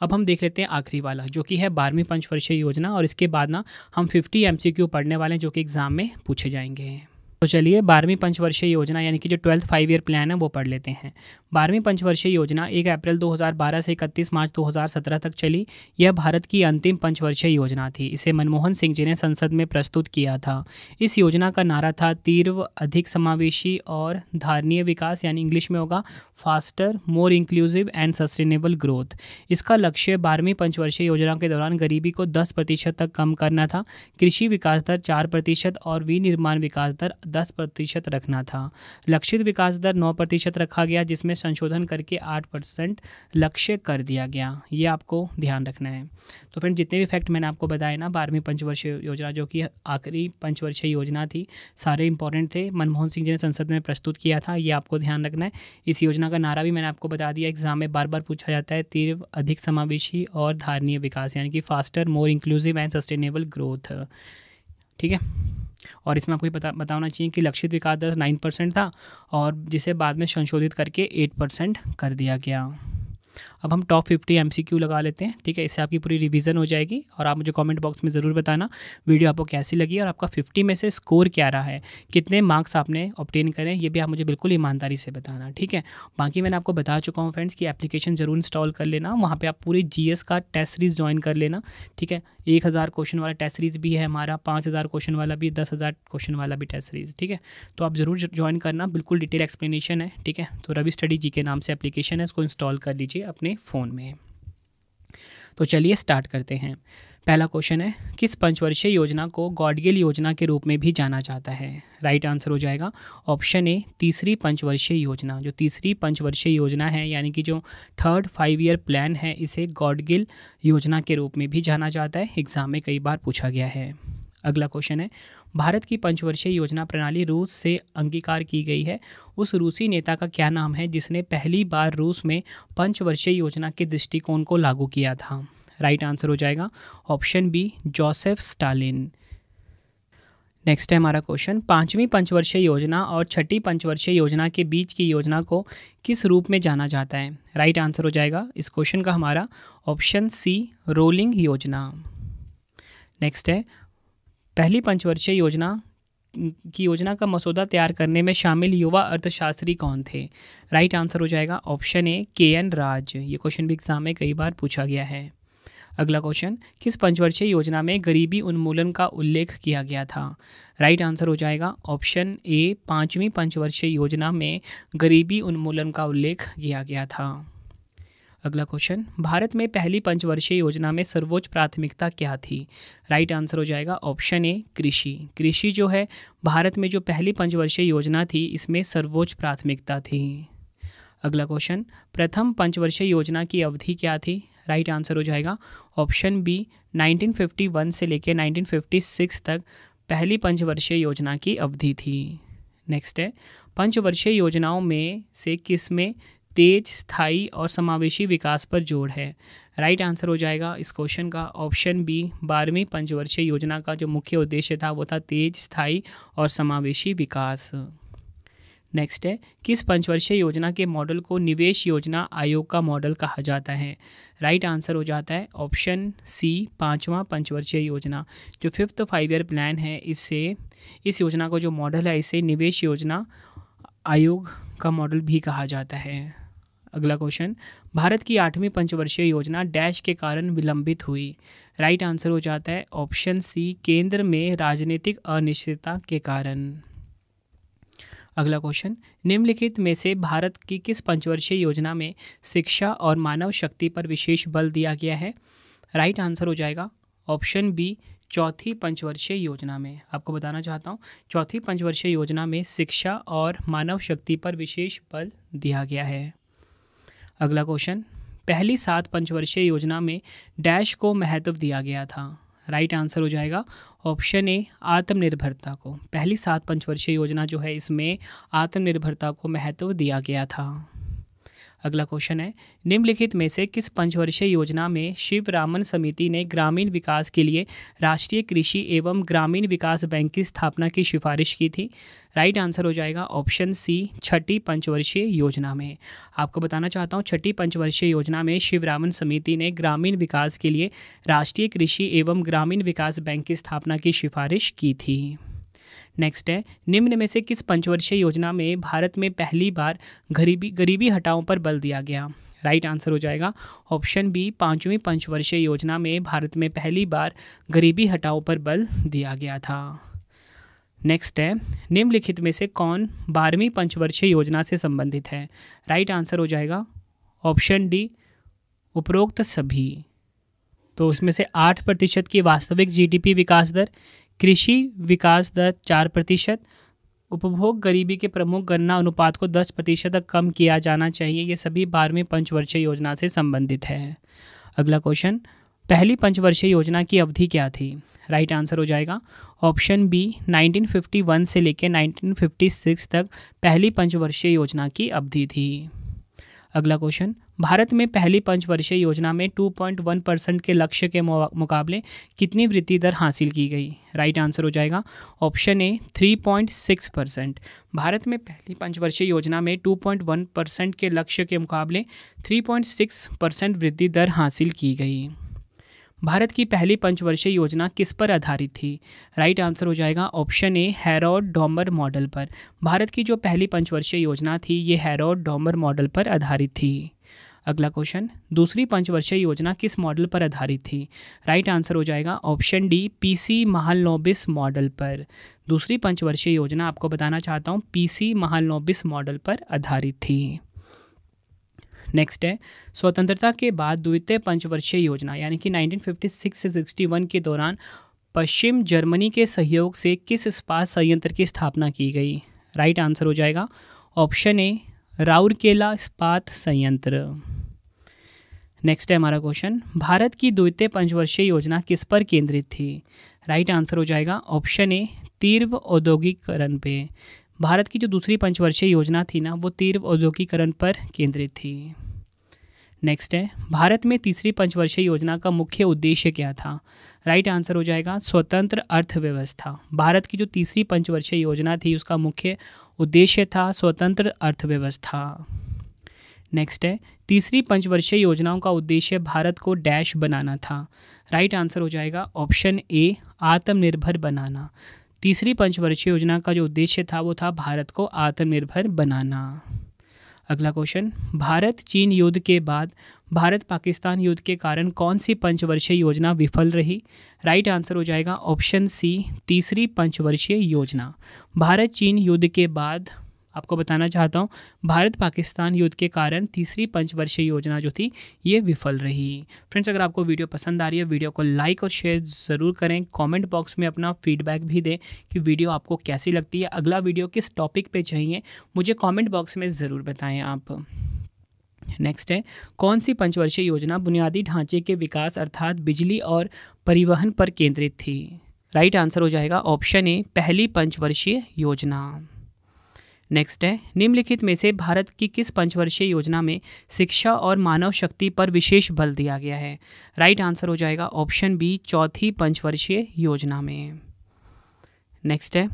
अब हम देख लेते हैं आखिरी वाला जो कि है बारहवीं पंचवर्षीय योजना और इसके बाद ना हम फिफ्टी एम पढ़ने वाले हैं जो कि एग्ज़ाम में पूछे जाएंगे तो चलिए बारहवीं पंचवर्षीय योजना यानी कि जो ट्वेल्थ फाइव ईयर प्लान है वो पढ़ लेते हैं बारहवीं पंचवर्षीय योजना एक अप्रैल 2012 से इकतीस मार्च 2017 तक चली यह भारत की अंतिम पंचवर्षीय योजना थी इसे मनमोहन सिंह जी ने संसद में प्रस्तुत किया था इस योजना का नारा था तीर्व अधिक समावेशी और धारणीय विकास यानी इंग्लिश में होगा faster more inclusive and sustainable growth इसका लक्ष्य बारहवीं पंचवर्षीय योजना के दौरान गरीबी को दस प्रतिशत तक कम करना था कृषि विकास दर चार प्रतिशत और विनिर्माण विकास दर दस प्रतिशत रखना था लक्षित विकास दर नौ प्रतिशत रखा गया जिसमें संशोधन करके आठ परसेंट लक्ष्य कर दिया गया ये आपको ध्यान रखना है तो फ्रेंड जितने भी फैक्ट मैंने आपको बताया ना बारहवीं पंचवर्षीय योजना जो कि आखिरी पंचवर्षीय योजना थी सारे इंपॉर्टेंट थे मनमोहन सिंह जी ने संसद में प्रस्तुत किया था ये आपको ध्यान रखना है इस योजना का नारा भी मैंने आपको बता दिया एग्जाम में बार बार पूछा जाता है तीव्र अधिक समावेशी और धारणीय विकास यानी कि faster more inclusive and sustainable growth ठीक है और इसमें आपको ये बता बताना चाहिए कि लक्षित विकास दर नाइन परसेंट था और जिसे बाद में संशोधित करके एट परसेंट कर दिया गया अब हम टॉप फिफ्टी एम लगा लेते हैं ठीक है इससे आपकी पूरी रिविज़न हो जाएगी और आप मुझे कॉमेंट बॉक्स में ज़रूर बताना वीडियो आपको कैसी लगी और आपका फिफ्टी में से स्कोर क्या रहा है कितने मार्क्स आपने ऑप्टेन करें ये भी आप मुझे बिल्कुल ईमानदारी से बताना ठीक है बाकी मैंने आपको बता चुका हूँ फ्रेंड्स कि एप्लीकेशन ज़रूर इंस्टॉल कर लेना वहाँ पर आप पूरी जी का टेस्ट सीरीज़ ज्वाइन कर लेना ठीक है एक हज़ार क्वेश्चन वाला टेस्ट सीरीज़ भी है हमारा पाँच हज़ार क्वेश्चन वाला भी दस हज़ार क्वेश्चन वाला भी टेस्ट सीरीज़ ठीक है तो आप ज़रूर ज्वाइन करना बिल्कुल डिटेल एक्सप्लेनेशन है ठीक है तो रवि स्टडी जी के नाम से एप्लीकेशन है इसको इंस्टॉल कर लीजिए अपने फ़ोन में तो चलिए स्टार्ट करते हैं पहला क्वेश्चन है किस पंचवर्षीय योजना को गॉडगिल योजना के रूप में भी जाना जाता है राइट आंसर हो जाएगा ऑप्शन ए तीसरी पंचवर्षीय योजना जो तीसरी पंचवर्षीय योजना है यानी कि जो थर्ड फाइव ईयर प्लान है इसे गॉडगिल योजना के रूप में भी जाना जाता है एग्ज़ाम में कई बार पूछा गया है अगला क्वेश्चन है भारत की पंचवर्षीय योजना प्रणाली रूस से अंगीकार की गई है उस रूसी नेता का क्या नाम है जिसने पहली बार रूस में पंचवर्षीय योजना के दृष्टिकोण को लागू किया था राइट आंसर हो जाएगा option B Joseph Stalin next है हमारा क्वेश्चन पांचवी पंचवर्षीय योजना और छठी पंचवर्षीय योजना के बीच की योजना को किस रूप में जाना जाता है राइट right आंसर हो जाएगा इस क्वेश्चन का हमारा ऑप्शन सी रोलिंग योजना नेक्स्ट है पहली पंचवर्षीय योजना की योजना का मसौदा तैयार करने में शामिल युवा अर्थशास्त्री कौन थे राइट आंसर हो जाएगा ऑप्शन ए के एन राज ये क्वेश्चन भी एग्जाम में कई बार पूछा गया है अगला क्वेश्चन किस पंचवर्षीय योजना में गरीबी उन्मूलन का उल्लेख किया गया था राइट आंसर हो जाएगा ऑप्शन ए पाँचवीं पंचवर्षीय योजना में गरीबी उन्मूलन का उल्लेख किया गया था अगला क्वेश्चन भारत में पहली पंचवर्षीय योजना में सर्वोच्च प्राथमिकता क्या थी राइट आंसर हो जाएगा ऑप्शन ए कृषि कृषि जो है भारत में जो पहली पंचवर्षीय योजना थी इसमें सर्वोच्च प्राथमिकता थी अगला क्वेश्चन प्रथम पंचवर्षीय योजना की अवधि क्या थी राइट right आंसर हो जाएगा ऑप्शन बी 1951 से लेकर 1956 तक पहली पंचवर्षीय योजना की अवधि थी नेक्स्ट है पंचवर्षीय योजनाओं में से किस में तेज स्थायी और समावेशी विकास पर जोर है राइट right आंसर हो जाएगा इस क्वेश्चन का ऑप्शन बी बारहवीं पंचवर्षीय योजना का जो मुख्य उद्देश्य था वो था तेज स्थायी और समावेशी विकास नेक्स्ट है किस पंचवर्षीय योजना के मॉडल को निवेश योजना आयोग का मॉडल कहा जाता है राइट right आंसर हो जाता है ऑप्शन सी पाँचवा पंचवर्षीय योजना जो फिफ्थ फाइव ईयर प्लान है इससे इस योजना का जो मॉडल है इसे निवेश योजना आयोग का मॉडल भी कहा जाता है अगला क्वेश्चन भारत की आठवीं पंचवर्षीय योजना डैश के कारण विलंबित हुई राइट आंसर हो जाता है ऑप्शन सी केंद्र में राजनीतिक अनिश्चितता के कारण अगला क्वेश्चन निम्नलिखित में से भारत की किस पंचवर्षीय योजना में शिक्षा और मानव शक्ति पर विशेष बल दिया गया है राइट आंसर हो जाएगा ऑप्शन बी चौथी पंचवर्षीय योजना में आपको बताना चाहता हूँ चौथी पंचवर्षीय योजना में शिक्षा और मानव शक्ति पर विशेष बल दिया गया है अगला क्वेश्चन पहली सात पंचवर्षीय योजना में डैश को महत्व दिया गया था राइट right आंसर हो जाएगा ऑप्शन ए आत्मनिर्भरता को पहली सात पंचवर्षीय योजना जो है इसमें आत्मनिर्भरता को महत्व दिया गया था अगला क्वेश्चन है निम्नलिखित में से किस पंचवर्षीय योजना में शिव रामन समिति ने ग्रामीण विकास के लिए राष्ट्रीय कृषि एवं ग्रामीण विकास बैंक की स्थापना की सिफारिश की थी राइट आंसर हो जाएगा ऑप्शन सी छठी पंचवर्षीय योजना में आपको बताना चाहता हूँ छठी पंचवर्षीय योजना में शिव रामन समिति ने ग्रामीण विकास के लिए राष्ट्रीय कृषि एवं ग्रामीण विकास बैंक की स्थापना की सिफारिश की थी नेक्स्ट है निम्न में से किस पंचवर्षीय योजना में भारत में पहली बार गरीबी गरीबी हटाओ पर बल दिया गया राइट right आंसर हो जाएगा ऑप्शन बी पाँचवीं पंचवर्षीय योजना में भारत में पहली बार गरीबी हटाओ पर बल दिया गया था नेक्स्ट है निम्नलिखित में से कौन बारहवीं पंचवर्षीय योजना से संबंधित है राइट right आंसर हो जाएगा ऑप्शन डी उपरोक्त सभी तो उसमें से आठ प्रतिशत की वास्तविक जीडीपी विकास दर कृषि विकास दर चार प्रतिशत उपभोग गरीबी के प्रमुख गणना अनुपात को 10 प्रतिशत तक कम किया जाना चाहिए ये सभी बारहवीं पंचवर्षीय योजना से संबंधित है अगला क्वेश्चन पहली पंचवर्षीय योजना की अवधि क्या थी राइट right आंसर हो जाएगा ऑप्शन बी 1951 से लेकर 1956 तक पहली पंचवर्षीय योजना की अवधि थी अगला क्वेश्चन भारत में पहली पंचवर्षीय योजना में 2.1 परसेंट के लक्ष्य के मुकाबले कितनी वृद्धि दर हासिल की गई राइट आंसर हो जाएगा ऑप्शन ए 3.6 परसेंट भारत में पहली पंचवर्षीय योजना में 2.1 परसेंट के लक्ष्य के मुकाबले 3.6 परसेंट वृद्धि दर हासिल की गई भारत की पहली पंचवर्षीय योजना किस पर आधारित थी राइट आंसर हो जाएगा option A Harrod Domar model पर भारत की जो पहली पंचवर्षीय योजना थी ये हैरोड डॉमर मॉडल पर आधारित थी अगला क्वेश्चन दूसरी पंचवर्षीय योजना किस मॉडल पर आधारित थी राइट आंसर हो जाएगा option D PC Mahalanobis model पर दूसरी पंचवर्षीय योजना आपको बताना चाहता हूँ पीसी महालनोबिस मॉडल पर आधारित थी नेक्स्ट है स्वतंत्रता के बाद द्वितीय पंचवर्षीय योजना यानी कि 1956 से 61 के दौरान पश्चिम जर्मनी के सहयोग से किस इस्पात संयंत्र की स्थापना की गई राइट right आंसर हो जाएगा ऑप्शन ए राउरकेला इस्पात संयंत्र नेक्स्ट है हमारा क्वेश्चन भारत की द्वितीय पंचवर्षीय योजना किस पर केंद्रित थी राइट right आंसर हो जाएगा ऑप्शन ए तीव्र औद्योगिकरण पे भारत की जो दूसरी पंचवर्षीय योजना थी ना वो तीव्र औद्योगिकरण पर केंद्रित थी नेक्स्ट है भारत में तीसरी पंचवर्षीय योजना का मुख्य उद्देश्य क्या था राइट आंसर हो जाएगा स्वतंत्र अर्थव्यवस्था भारत की जो तीसरी पंचवर्षीय योजना थी उसका मुख्य उद्देश्य था स्वतंत्र अर्थव्यवस्था नेक्स्ट है तीसरी पंचवर्षीय योजनाओं का उद्देश्य भारत को डैश बनाना था राइट आंसर हो जाएगा ऑप्शन ए आत्मनिर्भर बनाना तीसरी पंचवर्षीय योजना का जो उद्देश्य था वो था भारत को आत्मनिर्भर बनाना अगला क्वेश्चन भारत चीन युद्ध के बाद भारत पाकिस्तान युद्ध के कारण कौन सी पंचवर्षीय योजना विफल रही राइट आंसर हो जाएगा ऑप्शन सी तीसरी पंचवर्षीय योजना भारत चीन युद्ध के बाद आपको बताना चाहता हूँ भारत पाकिस्तान युद्ध के कारण तीसरी पंचवर्षीय योजना जो थी ये विफल रही फ्रेंड्स अगर आपको वीडियो पसंद आ रही है वीडियो को लाइक और शेयर ज़रूर करें कमेंट बॉक्स में अपना फीडबैक भी दें कि वीडियो आपको कैसी लगती है अगला वीडियो किस टॉपिक पे चाहिए मुझे कमेंट बॉक्स में ज़रूर बताएँ आप नेक्स्ट है कौन सी पंचवर्षीय योजना बुनियादी ढांचे के विकास अर्थात बिजली और परिवहन पर केंद्रित थी राइट आंसर हो जाएगा ऑप्शन ए पहली पंचवर्षीय योजना नेक्स्ट है निम्नलिखित में से भारत की किस पंचवर्षीय योजना में शिक्षा और मानव शक्ति पर विशेष बल दिया गया है राइट आंसर हो जाएगा ऑप्शन बी चौथी पंचवर्षीय योजना में नेक्स्ट है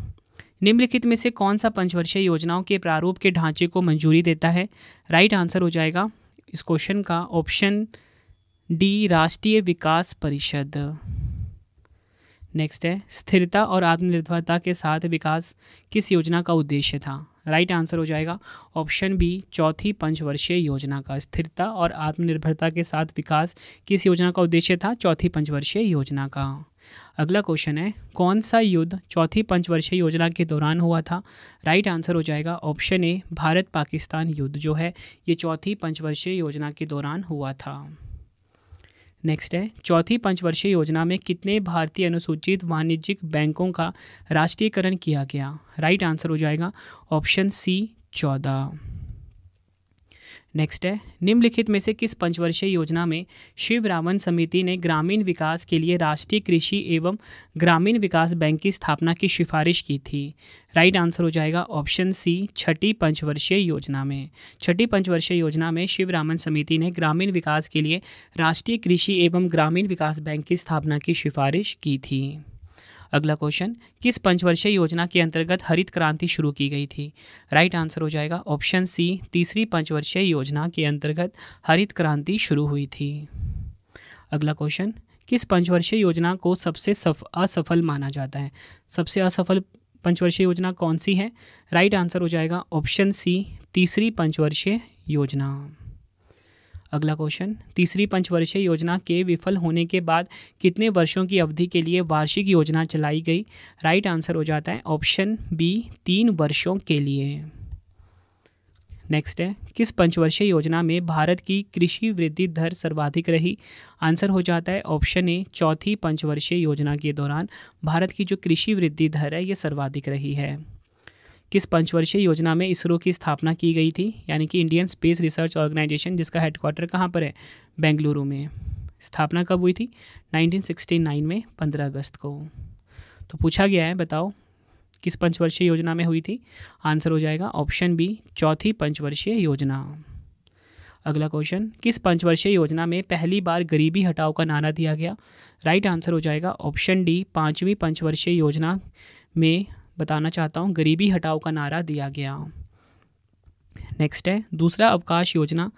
निम्नलिखित में से कौन सा पंचवर्षीय योजनाओं के प्रारूप के ढांचे को मंजूरी देता है राइट आंसर हो जाएगा इस क्वेश्चन का ऑप्शन डी राष्ट्रीय विकास परिषद नेक्स्ट है स्थिरता और आत्मनिर्भरता के साथ विकास किस योजना का उद्देश्य था राइट right आंसर हो जाएगा ऑप्शन बी चौथी पंचवर्षीय योजना का स्थिरता और आत्मनिर्भरता के साथ विकास किस योजना का उद्देश्य था चौथी पंचवर्षीय योजना का अगला क्वेश्चन है कौन सा युद्ध चौथी पंचवर्षीय योजना के दौरान हुआ था राइट right आंसर हो जाएगा ऑप्शन ए भारत पाकिस्तान युद्ध जो है ये चौथी पंचवर्षीय योजना के दौरान हुआ था नेक्स्ट है चौथी पंचवर्षीय योजना में कितने भारतीय अनुसूचित वाणिज्यिक बैंकों का राष्ट्रीयकरण किया गया राइट आंसर हो जाएगा ऑप्शन सी चौदह नेक्स्ट है निम्नलिखित में से किस पंचवर्षीय योजना में शिव रावण समिति ने ग्रामीण विकास के लिए राष्ट्रीय कृषि एवं ग्रामीण विकास बैंक की स्थापना की सिफारिश की थी राइट आंसर हो जाएगा ऑप्शन सी छठी पंचवर्षीय योजना में छठी पंचवर्षीय योजना में शिव रामन समिति ने ग्रामीण विकास के लिए राष्ट्रीय कृषि एवं ग्रामीण विकास बैंक की स्थापना की सिफारिश की थी अगला क्वेश्चन किस पंचवर्षीय योजना के अंतर्गत हरित क्रांति शुरू की गई थी राइट आंसर हो जाएगा ऑप्शन सी तीसरी पंचवर्षीय योजना के अंतर्गत हरित क्रांति शुरू हुई थी अगला क्वेश्चन किस पंचवर्षीय योजना को सबसे सफ, असफल माना जाता है सबसे असफल पंचवर्षीय योजना कौन सी है राइट आंसर हो जाएगा ऑप्शन सी तीसरी पंचवर्षीय योजना अगला क्वेश्चन तीसरी पंचवर्षीय योजना के विफल होने के बाद कितने वर्षों की अवधि के लिए वार्षिक योजना चलाई गई राइट आंसर हो जाता है ऑप्शन बी तीन वर्षों के लिए नेक्स्ट है किस पंचवर्षीय योजना में भारत की कृषि वृद्धि दर सर्वाधिक रही आंसर हो जाता है ऑप्शन ए चौथी पंचवर्षीय योजना के दौरान भारत की जो कृषि वृद्धि दर है ये सर्वाधिक रही है किस पंचवर्षीय योजना में इसरो की स्थापना की गई थी यानी कि इंडियन स्पेस रिसर्च ऑर्गेनाइजेशन जिसका हेडक्वार्टर कहाँ पर है बेंगलुरु में स्थापना कब हुई थी 1969 में 15 अगस्त को तो पूछा गया है बताओ किस पंचवर्षीय योजना में हुई थी आंसर हो जाएगा ऑप्शन बी चौथी पंचवर्षीय योजना अगला क्वेश्चन किस पंचवर्षीय योजना में पहली बार गरीबी हटाओ का नारा दिया गया राइट right आंसर हो जाएगा ऑप्शन डी पाँचवीं पंचवर्षीय योजना में बताना चाहता हूँ गरीबी हटाओ का नारा दिया गया नेक्स्ट है दूसरा अवकाश योजना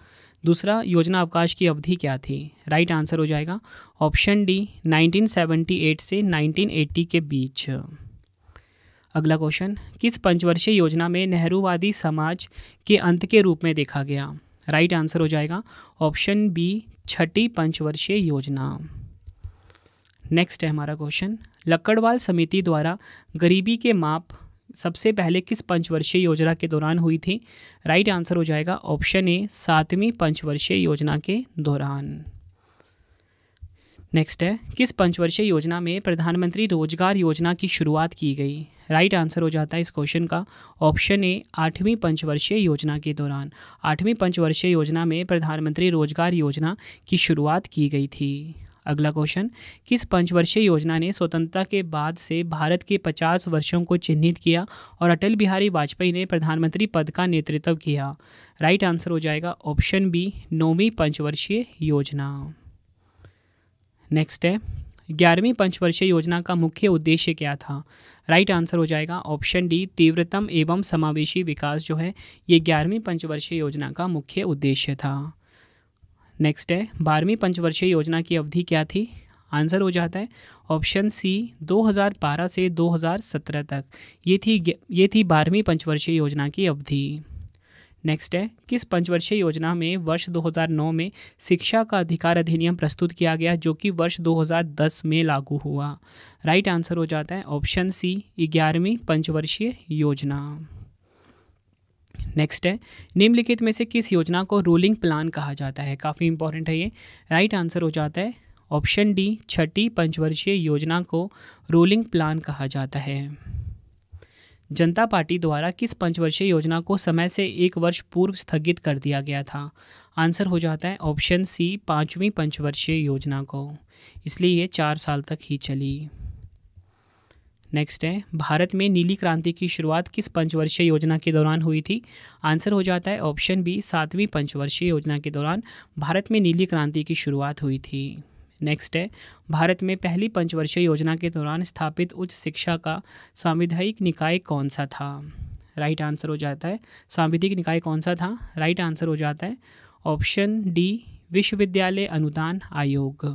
दूसरा योजना अवकाश की अवधि क्या थी राइट right आंसर हो जाएगा ऑप्शन डी 1978 से 1980 के बीच अगला क्वेश्चन किस पंचवर्षीय योजना में नेहरूवादी समाज के अंत के रूप में देखा गया राइट right आंसर हो जाएगा ऑप्शन बी छठी पंचवर्षीय योजना नेक्स्ट है हमारा क्वेश्चन लक्कड़वाल समिति द्वारा गरीबी के माप सबसे पहले किस पंचवर्षीय योजना के दौरान हुई थी राइट आंसर हो जाएगा ऑप्शन ए सातवीं पंचवर्षीय योजना के दौरान नेक्स्ट है किस पंचवर्षीय योजना में प्रधानमंत्री रोजगार योजना की शुरुआत की गई राइट आंसर हो जाता है इस क्वेश्चन का ऑप्शन ए आठवीं पंचवर्षीय योजना के दौरान आठवीं पंचवर्षीय योजना में प्रधानमंत्री रोजगार योजना की शुरुआत की गई थी अगला क्वेश्चन किस पंचवर्षीय योजना ने स्वतंत्रता के बाद से भारत के 50 वर्षों को चिन्हित किया और अटल बिहारी वाजपेयी ने प्रधानमंत्री पद का नेतृत्व किया राइट आंसर हो जाएगा ऑप्शन बी नौवीं पंचवर्षीय योजना नेक्स्ट है ग्यारहवीं पंचवर्षीय योजना का मुख्य उद्देश्य क्या था राइट आंसर हो जाएगा ऑप्शन डी तीव्रतम एवं समावेशी विकास जो है ये ग्यारहवीं पंचवर्षीय योजना का मुख्य उद्देश्य था नेक्स्ट है बारहवीं पंचवर्षीय योजना की अवधि क्या थी आंसर हो जाता है ऑप्शन सी 2012 से 2017 तक ये थी ये थी बारहवीं पंचवर्षीय योजना की अवधि नेक्स्ट है किस पंचवर्षीय योजना में वर्ष 2009 में शिक्षा का अधिकार अधिनियम प्रस्तुत किया गया जो कि वर्ष 2010 में लागू हुआ राइट right आंसर हो जाता है ऑप्शन सी ग्यारहवीं पंचवर्षीय योजना नेक्स्ट है निम्नलिखित में से किस योजना को रूलिंग प्लान कहा जाता है काफ़ी इंपॉर्टेंट है ये राइट आंसर हो जाता है ऑप्शन डी छठी पंचवर्षीय योजना को रूलिंग प्लान कहा जाता है जनता पार्टी द्वारा किस पंचवर्षीय योजना को समय से एक वर्ष पूर्व स्थगित कर दिया गया था आंसर हो जाता है ऑप्शन सी पाँचवीं पंचवर्षीय योजना को इसलिए ये चार साल तक ही चली नेक्स्ट है भारत में नीली क्रांति की शुरुआत किस पंचवर्षीय योजना के दौरान हुई थी आंसर हो जाता है ऑप्शन बी सातवीं पंचवर्षीय योजना के दौरान भारत में नीली क्रांति की शुरुआत हुई थी नेक्स्ट है भारत में पहली पंचवर्षीय योजना के दौरान स्थापित उच्च शिक्षा का सांविधायिक निकाय कौन सा था राइट right आंसर हो जाता है सांविधिक निकाय कौन सा था राइट right आंसर हो जाता है ऑप्शन डी विश्वविद्यालय अनुदान आयोग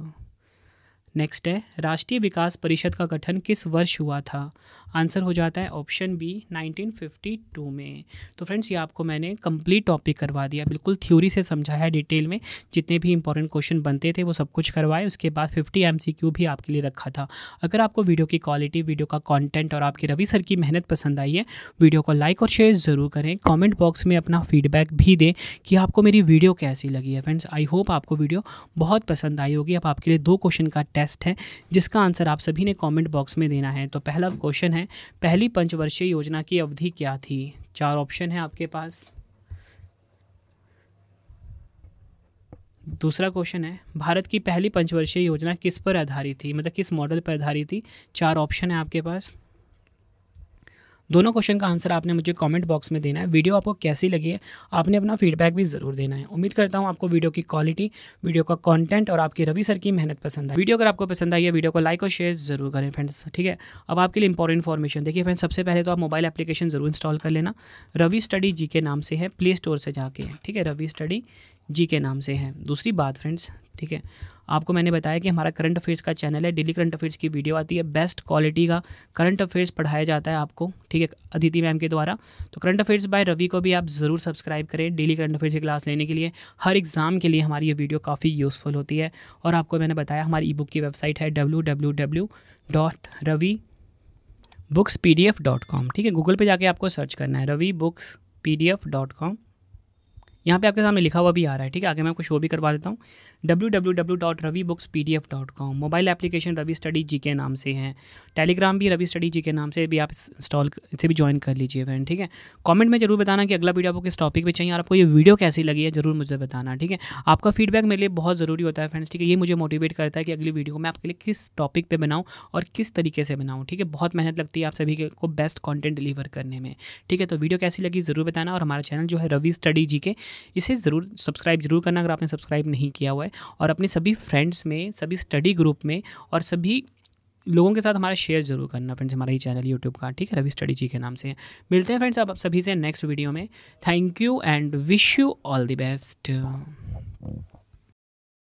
नेक्स्ट है राष्ट्रीय विकास परिषद का गठन किस वर्ष हुआ था आंसर हो जाता है ऑप्शन बी 1952 में तो फ्रेंड्स ये आपको मैंने कंप्लीट टॉपिक करवा दिया बिल्कुल थ्योरी से समझाया डिटेल में जितने भी इंपॉर्टेंट क्वेश्चन बनते थे वो सब कुछ करवाए उसके बाद 50 एम भी आपके लिए रखा था अगर आपको वीडियो की क्वालिटी वीडियो का कॉन्टेंट और आपके रवि सर की मेहनत पसंद आई है वीडियो को लाइक और शेयर ज़रूर करें कॉमेंट बॉक्स में अपना फीडबैक भी दें कि आपको मेरी वीडियो कैसी लगी है फ्रेंड्स आई होप आपको वीडियो बहुत पसंद आई होगी अब आपके लिए दो क्वेश्चन का टेस्ट बेस्ट है जिसका आंसर आप सभी ने कमेंट बॉक्स में देना है तो पहला क्वेश्चन है पहली पंचवर्षीय योजना की अवधि क्या थी चार ऑप्शन है आपके पास दूसरा क्वेश्चन है भारत की पहली पंचवर्षीय योजना किस पर आधारित थी मतलब किस मॉडल पर आधारित थी चार ऑप्शन है आपके पास दोनों क्वेश्चन का आंसर आपने मुझे कमेंट बॉक्स में देना है वीडियो आपको कैसी लगी है आपने अपना फीडबैक भी ज़रूर देना है उम्मीद करता हूँ आपको वीडियो की क्वालिटी वीडियो का कॉन्टेंट और आपकी रवि सर की मेहनत पसंद है वीडियो अगर आपको पसंद आई है वीडियो को लाइक और शेयर जरूर करें फ्रेंड्स ठीक है अब आपके लिए इंपॉर्टेंट इन्फॉर्मेशन देखिए फ्रेंड्स सबसे पहले तो आप मोबाइल एप्लीकेशन ज़रूर इंस्टॉल कर लेना रवि स्टडी जी के नाम से है प्ले स्टोर से जाके ठीक है रवि स्टडी जी के नाम से है दूसरी बात फ्रेंड्स ठीक है आपको मैंने बताया कि हमारा करंट अफेयर्स का चैनल है डेली करंट अफेयर्स की वीडियो आती है बेस्ट क्वालिटी का करंट अफेयर्स पढ़ाया जाता है आपको ठीक है अदिति मैम के द्वारा तो करंट अफेयर्स बाय रवि को भी आप ज़रूर सब्सक्राइब करें डेली करंट अफेयर्स की क्लास लेने के लिए हर एग्ज़ाम के लिए हमारी ये वीडियो काफ़ी यूज़फुल होती है और आपको मैंने बताया हमारी ई बुक की वेबसाइट है W books P D F dot com ठीक है गूगल पर जाके आपको सर्च करना है Ravi books P D F dot com यहाँ पे आपके सामने लिखा हुआ भी आ रहा है ठीक है आगे मैं आपको शो भी करवा देता हूँ W W W dot Ravi books P D F dot com mobile application Ravi study G के नाम से है टेलीग्राम भी रवि स्टडी जी के नाम से भी आप इंस्टॉल से भी ज्वाइन कर लीजिए फ्रेंड ठीक है कॉमेंट में जरूर बताना कि अगला वीडियो आपको किस टॉपिक पर चाहिए और आपको ये वीडियो कैसी लगी है जरूर मुझे बताना ठीक है आपका फीडबैक मेरे लिए बहुत ज़रूरी होता है फ्रेंड्स ठीक है ये मुझे मोटिवेट करता है कि अगली वीडियो मैं आपके लिए किस टॉपिक पर बनाऊँ और किस तरीके से बनाऊँ ठीक है बहुत मेहनत लगती है आप सभी को बेस्ट कॉन्टेंट डिलीवर करने में ठीक है तो वीडियो कैसी लगी ज़रूर बताना और हमारा चैनल जो है रवि स्टडी जी के इसे ज़रूर सब्सक्राइब जरूर करना अगर आपने सब्सक्राइब नहीं किया हुआ है और अपने सभी फ्रेंड्स में सभी स्टडी ग्रुप में और सभी लोगों के साथ हमारा शेयर जरूर करना फ्रेंड्स हमारा ये चैनल यूट्यूब का ठीक है रवि स्टडी जी के नाम से मिलते हैं फ्रेंड्स आप सभी से नेक्स्ट वीडियो में thank you and wish you all the best